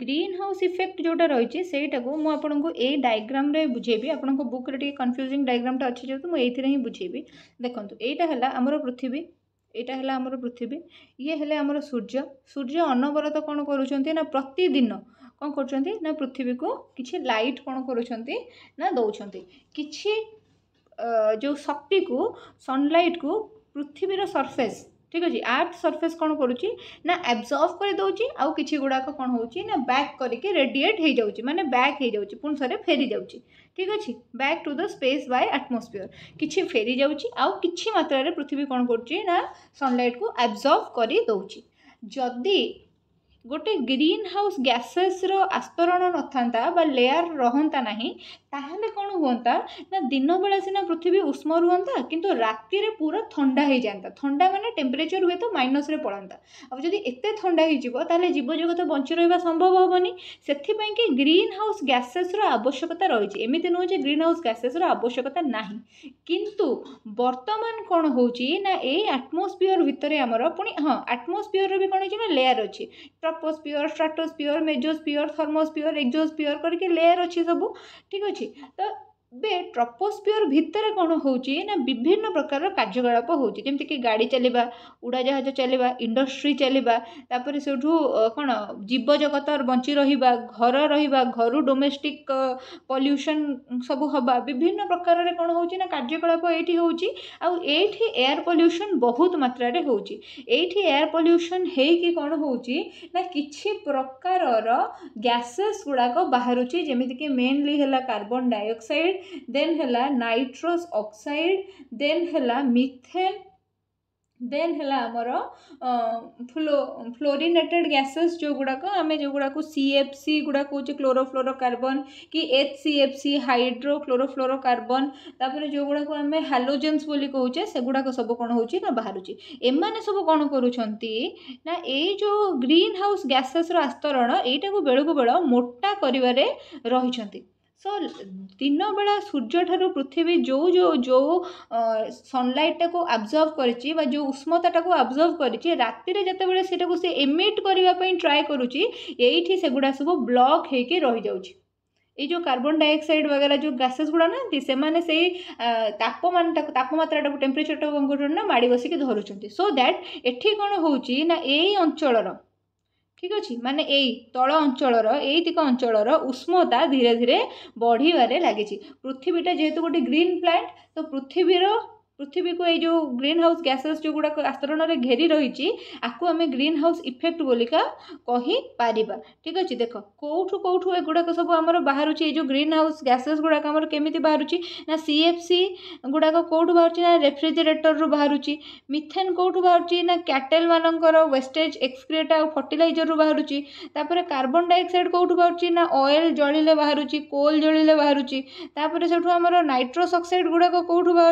Green greenhouse effect ଯେଉଁଟା ରହିଛି ସେଇଟାକୁ ମୁଁ ଆପଣଙ୍କୁ ଏଇ ଡାଇଗ୍ରାମରେ ବୁଝେଇବି ଆପଣଙ୍କ ବୁକ୍ରେ ଟିକେ କନଫ୍ୟୁଜିଂ ଡାଇଗ୍ରାମଟା ଅଛି ଯେହେତୁ ମୁଁ ଏଇଥିରେ ହିଁ ବୁଝେଇବି ଦେଖନ୍ତୁ ଏଇଟା ହେଲା ଆମର ପୃଥିବୀ ଏଇଟା ହେଲା ଆମର ପୃଥିବୀ ଇଏ ହେଲେ ଆମର ସୂର୍ଯ୍ୟ ସୂର୍ଯ୍ୟ ଅନବରତ କ'ଣ କରୁଛନ୍ତି ନା ପ୍ରତିଦିନ କ'ଣ କରୁଛନ୍ତି ନା ପୃଥିବୀକୁ କିଛି ଲାଇଟ୍ କ'ଣ କରୁଛନ୍ତି ନା ଦେଉଛନ୍ତି କିଛି ଯେଉଁ ଶକ୍ତିକୁ ସନଲାଇଟ୍କୁ ପୃଥିବୀର ସରଫେସ୍ ঠিক ଅଛି ଆପ୍ଟ ସର୍ଫେସ୍ କ'ଣ କରୁଛି ନା ଆବଜର୍ଭ କରିଦେଉଛି ଆଉ କିଛି ଗୁଡ଼ାକ କ'ଣ ହେଉଛି ନା ବ୍ୟାକ୍ କରିକି ରେଡ଼ିଏଟ୍ ହେଇଯାଉଛି ମାନେ ବ୍ୟାକ୍ ହେଇଯାଉଛି ପୁଣି ଥରେ ଫେରିଯାଉଛି ঠিক আছে back to the space by atmosphere কিছু ফেরি যাচ্ছি আউ কিছু মাত্রার পৃথিবী কোণ করছে না সনলাইট কু আবজর্ভ করে দেছি যদি ଗୋଟେ ଗ୍ରୀନ୍ ହାଉସ୍ ଗ୍ୟାସେସ୍ର ଆସ୍ତରଣ ନଥାନ୍ତା ବା ଲେୟାର୍ ରହନ୍ତା ନାହିଁ ତାହେଲେ କ'ଣ ହୁଅନ୍ତା ନା ଦିନବେଳା ସିନା ପୃଥିବୀ ଉଷ୍ମ ରୁହନ୍ତା କିନ୍ତୁ ରାତିରେ ପୁରା ଥଣ୍ଡା ହେଇଯାଆନ୍ତା ଥଣ୍ଡା ମାନେ ଟେମ୍ପରେଚର୍ ହୁଏତ ମାଇନସ୍ରେ ପଳାନ୍ତା ଆଉ ଯଦି ଏତେ ଥଣ୍ଡା ହେଇଯିବ ତାହେଲେ ଜୀବଜଗତ ବଞ୍ଚି ରହିବା ସମ୍ଭବ ହେବନି ସେଥିପାଇଁକି ଗ୍ରୀନ୍ ହାଉସ୍ ଗ୍ୟାସେସ୍ର ଆବଶ୍ୟକତା ରହିଛି ଏମିତି ନୁହେଁ ଯେ ଗ୍ରୀନ୍ ହାଉସ୍ ଗ୍ୟାସେସ୍ର ଆବଶ୍ୟକତା ନାହିଁ କିନ୍ତୁ ବର୍ତ୍ତମାନ କ'ଣ ହେଉଛି ନା ଏଇ ଆଟମୋସ୍ଫିଅର ଭିତରେ ଆମର ପୁଣି ହଁ ଆଟମୋସ୍ଫିଅରର ବି କ'ଣ ହେଇଛି ନା ଲେୟାର୍ ଅଛି ଟ୍ରପୋସ୍ପିୟର ଷ୍ଟ୍ରାଟୋସ୍ପିୟର ମେଜୋସ୍ପିୟର ଥର୍ମୋସ୍ପିୟର ଏକ୍ଜୋସ୍ପିୟର କରିକି ଲେୟର ଅଛି ସବୁ ଠିକ୍ ଅଛି ତ ଏବେ ଟ୍ରପୋସ୍ପିୟର ଭିତରେ କ'ଣ ହେଉଛି ନା ବିଭିନ୍ନ ପ୍ରକାରର କାର୍ଯ୍ୟକଳାପ ହେଉଛି ଯେମିତିକି ଗାଡ଼ି ଚାଲିବା ଉଡ଼ାଜାହାଜ ଚାଲିବା ଇଣ୍ଡଷ୍ଟ୍ରି ଚାଲିବା ତା'ପରେ ସେଇଠୁ କ'ଣ ଜୀବଜଗତ ବଞ୍ଚି ରହିବା ଘର ରହିବା ଘରୁ ଡୋମେଷ୍ଟିକ୍ ପଲ୍ୟୁସନ୍ ସବୁ ହେବା ବିଭିନ୍ନ ପ୍ରକାରରେ କ'ଣ ହେଉଛି ନା କାର୍ଯ୍ୟକଳାପ ଏଇଠି ହେଉଛି ଆଉ ଏଇଠି ଏୟାର ପଲ୍ୟୁସନ୍ ବହୁତ ମାତ୍ରାରେ ହେଉଛି ଏଇଠି ଏୟାର ପଲ୍ୟୁସନ୍ ହେଇକି କ'ଣ ହେଉଛି ନା କିଛି ପ୍ରକାରର ଗ୍ୟାସେସ୍ ଗୁଡ଼ାକ ବାହାରୁଛି ଯେମିତିକି ମେନ୍ଲି ହେଲା କାର୍ବନ୍ ଡାଇଅକ୍ସାଇଡ଼୍ ଦେନ୍ ହେଲା ନାଇଟ୍ରସ୍ ଅକ୍ସାଇଡ଼୍ ଦେନ୍ ହେଲା ମିଥେନ୍ ଦେନ୍ ହେଲା ଆମର ଫ୍ଲୋ ଫ୍ଲୋରିନେଟେଡ଼୍ ଗ୍ୟାସେସ୍ ଯେଉଁଗୁଡ଼ାକ ଆମେ ଯେଉଁଗୁଡ଼ାକୁ ସି ଏଫ୍ ସି ଗୁଡ଼ା କହୁଛେ କ୍ଲୋରୋଫ୍ଲୋରୋ କାର୍ବନ୍ କି H C F C hydrochlorofluorocarbon ତାପରେ ଯେଉଁଗୁଡ଼ାକୁ ଆମେ ହାଲୋଜେନ୍ସ ବୋଲି କହୁଛେ ସେଗୁଡ଼ାକ ସବୁ କ'ଣ ହେଉଛି ନା ବାହାରୁଛି ଏମାନେ ସବୁ କ'ଣ କରୁଛନ୍ତି ନା ଏଇ ଯେଉଁ ଗ୍ରୀନ୍ ହାଉସ୍ ଗ୍ୟାସେସ୍ର ଆସ୍ତରଣ ଏଇଟାକୁ ବେଳକୁ ବେଳ ମୋଟା କରିବାରେ ରହିଛନ୍ତି ସୋ ଦିନବେଳା ସୂର୍ଯ୍ୟଠାରୁ ପୃଥିବୀ ଯେଉଁ ଯେଉଁ ଯେଉଁ ସନ୍ଲାଇଟ୍ଟାକୁ ଆବଜର୍ଭ କରିଛି ବା ଯେଉଁ ଉଷ୍ମତାଟାକୁ ଆବଜର୍ଭ କରିଛି ରାତିରେ ଯେତେବେଳେ ସେଇଟାକୁ ସେ ଏମିଟ୍ କରିବା ପାଇଁ ଟ୍ରାଏ କରୁଛି ଏଇଠି ସେଗୁଡ଼ା ସବୁ ବ୍ଲକ୍ ହେଇକି ରହିଯାଉଛି ଏଇ ଯେଉଁ କାର୍ବନ୍ ଡାଇଅକ୍ସାଇଡ୍ ବଗେରା ଯେଉଁ ଗ୍ୟାସେସ୍ ଗୁଡ଼ା ନାହାନ୍ତି ସେମାନେ ସେଇ ତାପମାନଟାକୁ ତାପମାତ୍ରାଟାକୁ ଟେମ୍ପରେଚରଟାକୁ କ'ଣ କରୁଛନ୍ତି ନା ମାଡ଼ି ବସିକି ଧରୁଛନ୍ତି ସୋ ଦ୍ୟାଟ୍ ଏଠି କ'ଣ ହେଉଛି ନା ଏଇ ଅଞ୍ଚଳର ଠିକ୍ ଅଛି ମାନେ ଏଇ ତଳ ଅଞ୍ଚଳର ଏଇ ଦିଗ ଅଞ୍ଚଳର ଉଷ୍ମତା ଧୀରେ ଧୀରେ ବଢ଼ିବାରେ ଲାଗିଛି ପୃଥିବୀଟା ଯେହେତୁ ଗୋଟେ ଗ୍ରୀନ୍ ପ୍ଲାନେଟ୍ ତ ପୃଥିବୀର पृथ्वी को ये जो ग्रीन हाउस गैसेस जो गुड़ाक आस्तरण में घेरी रही आम ग्रीन हाउस इफेक्ट बोलिका कहींपर ठीक अच्छे देख कौ कौ एगुड़ाक सब आम बाहर ये जो ग्रीन हाउस गैसेस गुड़ाक आम बाहर ना सी एफ सी गुड़ाक कौटू बाहर ना रेफ्रिजरेटर बाहर मिथेन कौटू बाहर ना कैटेल मानकर वेस्टेज एक्सक्रिएट आ फर्टिलइजर बाहर तापर कार्बन डाइअक्साइड कौटू बाहर ना अएल जलिले बाहर कोल जलिले बाहर सेठ नाइट्रोस अक्साइड गुड़ाक कौटू बाहर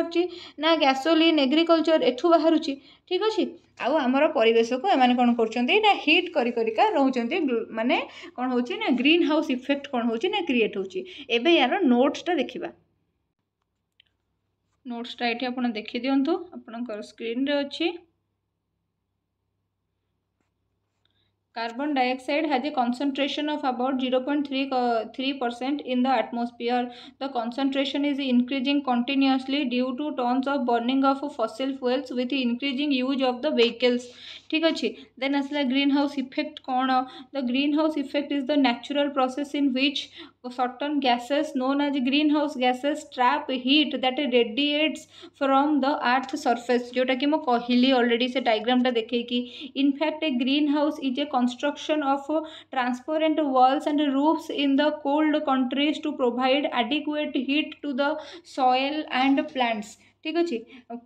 ना ଗ୍ୟାସୋଲିନ୍ ଏଗ୍ରିକଲଚର୍ ଏଠୁ ବାହାରୁଛି ଠିକ୍ ଅଛି ଆଉ ଆମର ପରିବେଶକୁ ଏମାନେ କ'ଣ କରୁଛନ୍ତି ନା ହିଟ୍ କରି କରିକା ରହୁଛନ୍ତି ମାନେ କ'ଣ ହେଉଛି ନା ଗ୍ରୀନ୍ ହାଉସ୍ ଇଫେକ୍ଟ କ'ଣ ହେଉଛି ନା କ୍ରିଏଟ୍ ହେଉଛି ଏବେ ୟାର ନୋଟ୍ସଟା ଦେଖିବା ନୋଟ୍ସଟା ଏଠି ଆପଣ ଦେଖିଦିଅନ୍ତୁ ଆପଣଙ୍କର ସ୍କ୍ରିନ୍ରେ ଅଛି Carbon dioxide has a concentration of about 0.3 percent in the atmosphere. The concentration is increasing continuously due to tons of burning of fossil fuels with increasing use of the vehicles. ठीक अच्छे देन आसला greenhouse effect कौन the greenhouse effect is the natural process in which for certain gases known as greenhouse gases trap heat that radiates from the earth surface जोटा कि मैं कहली already से diagram टा देखिए in fact a greenhouse is a construction of transparent walls and roofs in the cold countries to provide adequate heat to the soil and plants ঠিক আছে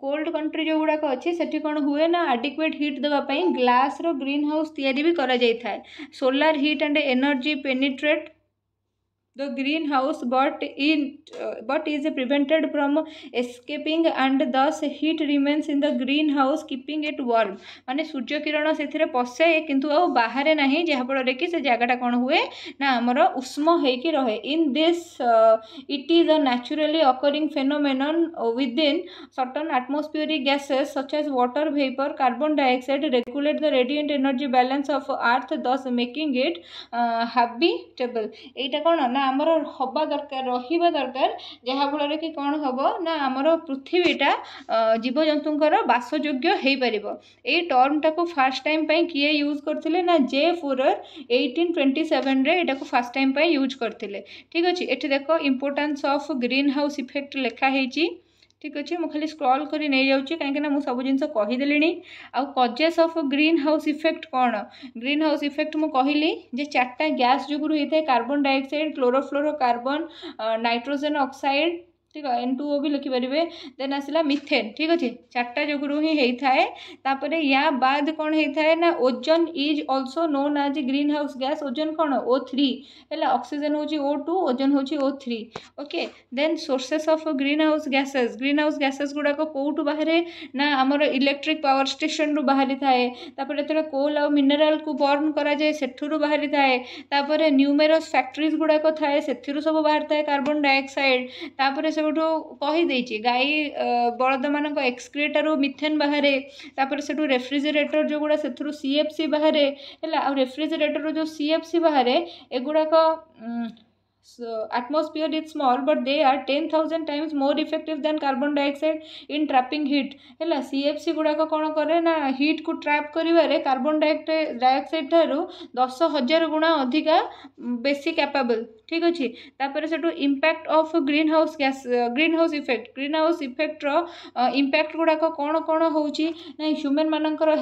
cold country যেগুড়াক অছে সেটি কোণ হুয়ে না আডিকুয়েট হিট দেওয়া গ্লাসর গ্রিন হাউস তৈরি বি করা যাই solar heat and energy penetrate The greenhouse but, in, uh, but is prevented from escaping and thus heat remains in the greenhouse keeping it warm. মানে সূর্যকিরণ ସେଥିରେ ପଶେ କିନ୍ତୁ ଆଉ ବାହାରେ ନାହିଁ ଯାହାଫଳରେ କି ସେ ଜାଗାଟା କ'ଣ ହୁଏ ନା ଆମର ଉଷ୍ମ ହେଇକି ରହେ in this it is a naturally occurring phenomenon within certain atmospheric gases such as water vapour carbon dioxide regulate the radiant energy balance of earth thus making it habitable ଏଇଟା କ'ଣ ନା ଆମର ହେବା ଦରକାର ରହିବା ଦରକାର ଯାହାଫଳରେ କି କ'ଣ ହେବ ନା ଆମର ପୃଥିବୀଟା ଜୀବଜନ୍ତୁଙ୍କର ବାସଯୋଗ୍ୟ ହେଇପାରିବ ଏଇ ଟର୍ମଟାକୁ ଫାର୍ଷ୍ଟ ଟାଇମ୍ ପାଇଁ କିଏ ୟୁଜ୍ କରିଥିଲେ ନା ଜେ ଫୁରର ଏଇଟିନ୍ ଟ୍ୱେଣ୍ଟି ସେଭେନରେ ଏଇଟାକୁ ଫାର୍ଷ୍ଟ ଟାଇମ୍ ପାଇଁ ୟୁଜ୍ କରିଥିଲେ ଠିକ୍ ଅଛି ଏଠି ଦେଖ importance of greenhouse effect ଲେଖା ହେଇଛି ঠিক ଅଛି ମୁଁ ଖାଲି ସ୍କ୍ରଲ୍ କରି ନେଇଯାଉଛି କାହିଁକିନା ମୁଁ ସବୁ ଜିନିଷ କହିଦେଲିଣି ଆଉ causes of greenhouse effect କ'ଣ ଗ୍ରୀନ୍ ହାଉସ୍ ଇଫେକ୍ଟ ମୁଁ କହିଲି ଯେ ଚାରିଟା ଗ୍ୟାସ୍ ଯୋଗୁଁ ହୋଇଥାଏ carbon dioxide chlorofluorocarbon nitrogen oxide ঠিক এন টু ও বি লিখিপারে দেন আসলা মিথেন ঠিক আছে চারটা যোগুরু হি হয়ে থাকে তাপরে ইয়া বাদ কোণ হয়ে থাকে না ozone is also known as greenhouse gas ozone কোণ ও থ্রি হলে অক্সিজেন হচ্ছে ও টু ওজন হচ্ছে O three okay then sources of greenhouse gases greenhouse gases গুড়াক কোটু বাহারে না আমার ইলেকট্রিক পাওয়ার স্টেসন রু বাহারি থাকে তাপরে যেত কোল আ মিনেরাল কু বর্ন করা যায় সেঠু বাহারি থাকে তাপরে নিউমেরস ফ্যাক্টরিজ গুড়াক থাকে সেথিরু সব বাহারি থাকে কার্বন ডাইঅক্সাইড তাপরে সব ସେଠୁ କହିଦେଇଛି ଗାଈ ବଳଦମାନଙ୍କ ଏକ୍ସକ୍ରିଏଟାରୁ ମିଥେନ୍ ବାହାରେ ତାପରେ ସେଠୁ ରେଫ୍ରିଜରେଟର୍ ଯେଉଁଗୁଡ଼ା ସେଥିରୁ ସି ଏଫ୍ ସି ବାହାରେ ହେଲା ଆଉ ରେଫ୍ରିଜରେଟର୍ରୁ ଯେଉଁ ସି ଏଫ୍ ସି ବାହାରେ ଏଗୁଡ଼ାକ so atmosphere is small but they are 10000 times more effective than carbon dioxide in trapping heat hela cfc गुडाक कौन करे ना हिट कु ट्राप कर कार्बन डाइऑक्साइड ठारू 10000 गुणा अधिक बेस कैपेबल ठीक अच्छे तापर से impact of greenhouse gas greenhouse effect greenhouse इफेक्टर इंपैक्ट गुडाक कौन कौन हो ना ह्यूमन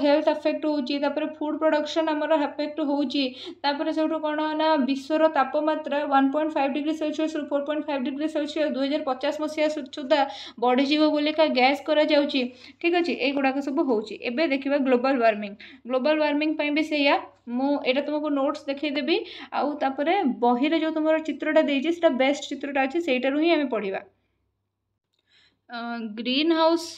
हेल्थ अफेक्ट होपर फुड फूड आमर एफेक्ट अफेक्ट होउची तापर सेटु ना विश्वर तापम्रा one point five degree Celsius four point five degree Celsius दुई हजार ପଚାଶ ମସିହା ସୁଦ୍ଧା ବଢ଼ିଯିବ ବୋଲିକା ଗ୍ୟାସ୍ କରାଯାଉଛି ଠିକ୍ ଅଛି ଏଇଗୁଡ଼ାକ ସବୁ ହେଉଛି ଏବେ ଦେଖିବା ଗ୍ଲୋବାଲ୍ ୱାର୍ମିଂ ଗ୍ଲୋବାଲ୍ ୱାର୍ମିଂ ପାଇଁ ବି ସେଇଆ ମୁଁ ଏଇଟା ତୁମକୁ ନୋଟ୍ସ ଦେଖେଇଦେବି ଆଉ ତାପରେ ବହିରେ ଯେଉଁ ତୁମର ଚିତ୍ରଟା ଦେଇଛି ସେଇଟା ବେଷ୍ଟ ଚିତ୍ରଟା ଅଛି ସେଇଟାରୁ ହିଁ ଆମେ ପଢ଼ିବା ଗ୍ରୀନ୍ ହାଉସ୍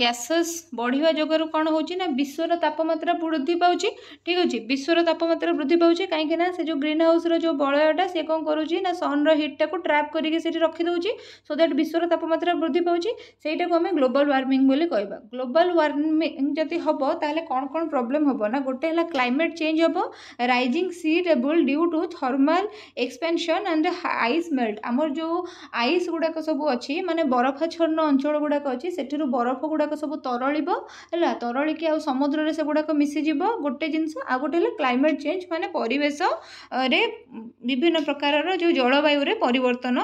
ଗ୍ୟାସେସ୍ ବଢ଼ିବା ଯୋଗୁଁରୁ କ'ଣ ହେଉଛି ନା ବିଶ୍ୱର ତାପମାତ୍ରା ବୃଦ୍ଧି ପାଉଛି ଠିକ୍ ଅଛି ବିଶ୍ୱର ତାପମାତ୍ରା ବୃଦ୍ଧି ପାଉଛି କାହିଁକି ନା ସେ ଯେଉଁ ଗ୍ରୀନ୍ ହାଉସ୍ର ଯେଉଁ ବଳୟଟା ସେ କ'ଣ କରୁଛି ନା ସନ୍ର ହିଟ୍ଟାକୁ ଟ୍ରାପ୍ କରିକି ସେଠି ରଖିଦେଉଛି ସୋ ଦ୍ୟାଟ୍ ବିଶ୍ୱର ତାପମାତ୍ରା ବୃଦ୍ଧି ପାଉଛି ସେଇଟାକୁ ଆମେ ଗ୍ଲୋବାଲ୍ ୱାର୍ମିଂ ବୋଲି କହିବା ଗ୍ଲୋବାଲ୍ ୱାର୍ମିଂ ଯଦି ହେବ ତାହେଲେ କ'ଣ କ'ଣ ପ୍ରୋବ୍ଲେମ୍ ହେବ ନା ଗୋଟେ ହେଲା କ୍ଲାଇମେଟ୍ ଚେଞ୍ଜ ହେବ rising sea table due to thermal expansion and ice melt ଆମର ଯେଉଁ ଆଇସ୍ ଗୁଡ଼ାକ ସବୁ ଅଛି ମାନେ ବରଫାଚ୍ଛନ୍ନ ଅଞ୍ଚଳ ଗୁଡ଼ାକ ଅଛି ସେଠିରୁ ବରଫ ଗୁଡ଼ାକ ସବୁ ତରଳିବ ହେଲା ତରଳିକି ଆଉ ସମୁଦ୍ରରେ ସେଗୁଡ଼ାକ ମିଶିଯିବ ଗୋଟେ ଜିନିଷ ଆଉ ଗୋଟେ ହେଲା କ୍ଲାଇମେଟ୍ ଚେଞ୍ଜ ମାନେ ପରିବେଶରେ ବିଭିନ୍ନ ପ୍ରକାରର ଯେଉଁ ଜଳବାୟୁରେ ପରିବର୍ତ୍ତନ